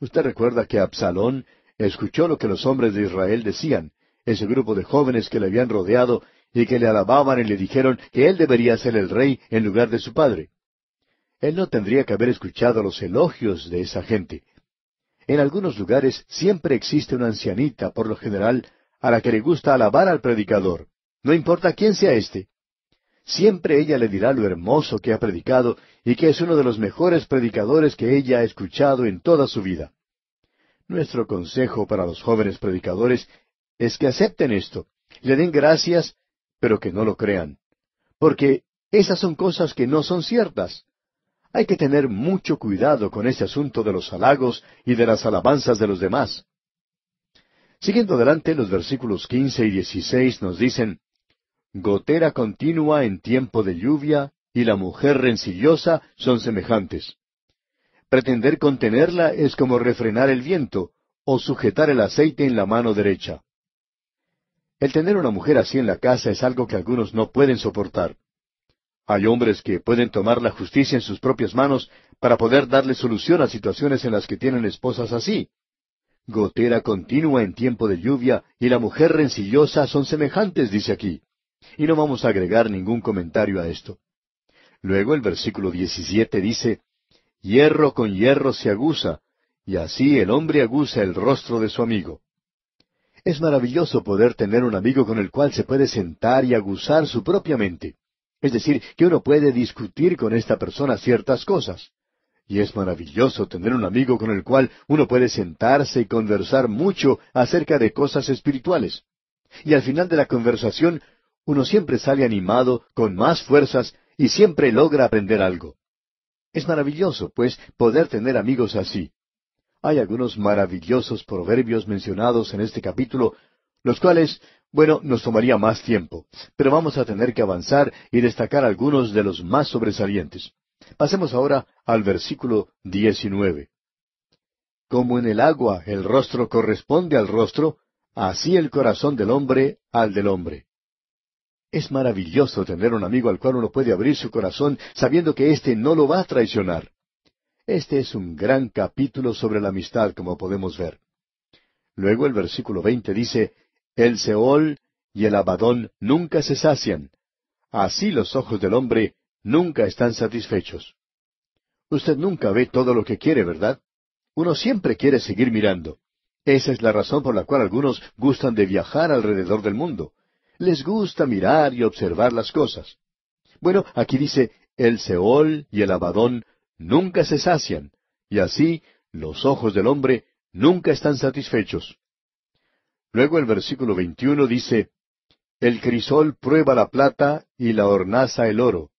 Usted recuerda que Absalón escuchó lo que los hombres de Israel decían, ese grupo de jóvenes que le habían rodeado y que le alababan y le dijeron que él debería ser el rey en lugar de su padre. Él no tendría que haber escuchado los elogios de esa gente. En algunos lugares siempre existe una ancianita, por lo general, a la que le gusta alabar al predicador, no importa quién sea éste. Siempre ella le dirá lo hermoso que ha predicado y que es uno de los mejores predicadores que ella ha escuchado en toda su vida. Nuestro consejo para los jóvenes predicadores es que acepten esto, le den gracias, pero que no lo crean, porque esas son cosas que no son ciertas. Hay que tener mucho cuidado con este asunto de los halagos y de las alabanzas de los demás. Siguiendo adelante, los versículos quince y dieciséis nos dicen Gotera continua en tiempo de lluvia y la mujer rencillosa son semejantes. Pretender contenerla es como refrenar el viento o sujetar el aceite en la mano derecha. El tener una mujer así en la casa es algo que algunos no pueden soportar. Hay hombres que pueden tomar la justicia en sus propias manos para poder darle solución a situaciones en las que tienen esposas así. Gotera continua en tiempo de lluvia y la mujer rencillosa son semejantes, dice aquí. Y no vamos a agregar ningún comentario a esto. Luego el versículo 17 dice, Hierro con hierro se aguza, y así el hombre aguza el rostro de su amigo. Es maravilloso poder tener un amigo con el cual se puede sentar y aguzar su propia mente. Es decir, que uno puede discutir con esta persona ciertas cosas. Y es maravilloso tener un amigo con el cual uno puede sentarse y conversar mucho acerca de cosas espirituales. Y al final de la conversación, uno siempre sale animado, con más fuerzas, y siempre logra aprender algo. Es maravilloso, pues, poder tener amigos así. Hay algunos maravillosos proverbios mencionados en este capítulo, los cuales, bueno, nos tomaría más tiempo, pero vamos a tener que avanzar y destacar algunos de los más sobresalientes. Pasemos ahora al versículo 19. Como en el agua el rostro corresponde al rostro, así el corazón del hombre al del hombre. Es maravilloso tener un amigo al cual uno puede abrir su corazón sabiendo que éste no lo va a traicionar. Este es un gran capítulo sobre la amistad, como podemos ver. Luego el versículo 20 dice, El Seol y el Abadón nunca se sacian. Así los ojos del hombre nunca están satisfechos. Usted nunca ve todo lo que quiere, ¿verdad? Uno siempre quiere seguir mirando. Esa es la razón por la cual algunos gustan de viajar alrededor del mundo. Les gusta mirar y observar las cosas. Bueno, aquí dice, el Seol y el Abadón nunca se sacian, y así los ojos del hombre nunca están satisfechos. Luego el versículo 21 dice, El crisol prueba la plata y la hornaza el oro,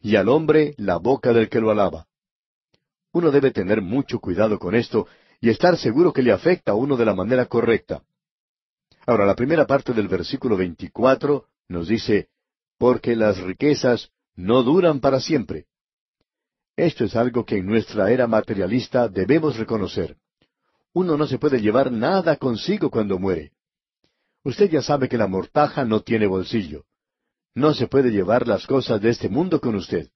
y al hombre la boca del que lo alaba. Uno debe tener mucho cuidado con esto y estar seguro que le afecta a uno de la manera correcta. Ahora, la primera parte del versículo 24 nos dice, porque las riquezas no duran para siempre. Esto es algo que en nuestra era materialista debemos reconocer. Uno no se puede llevar nada consigo cuando muere. Usted ya sabe que la mortaja no tiene bolsillo. No se puede llevar las cosas de este mundo con usted.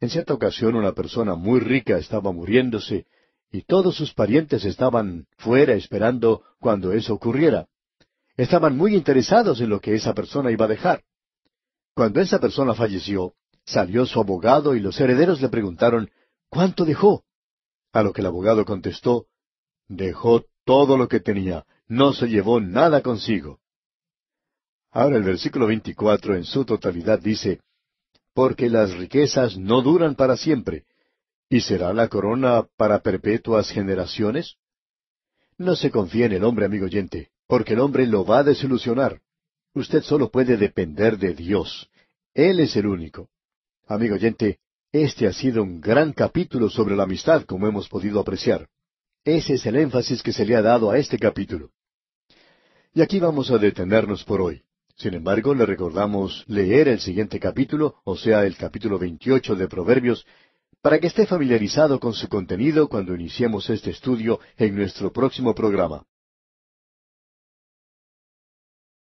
En cierta ocasión una persona muy rica estaba muriéndose y todos sus parientes estaban fuera esperando cuando eso ocurriera. Estaban muy interesados en lo que esa persona iba a dejar. Cuando esa persona falleció, salió su abogado y los herederos le preguntaron, ¿cuánto dejó? A lo que el abogado contestó, dejó todo lo que tenía, no se llevó nada consigo. Ahora el versículo 24 en su totalidad dice, Porque las riquezas no duran para siempre, ¿Y será la corona para perpetuas generaciones? No se confíe en el hombre, amigo oyente, porque el hombre lo va a desilusionar. Usted solo puede depender de Dios. Él es el único. Amigo oyente, este ha sido un gran capítulo sobre la amistad, como hemos podido apreciar. Ese es el énfasis que se le ha dado a este capítulo. Y aquí vamos a detenernos por hoy. Sin embargo, le recordamos leer el siguiente capítulo, o sea, el capítulo 28 de Proverbios, para que esté familiarizado con su contenido cuando iniciemos este estudio en nuestro próximo programa.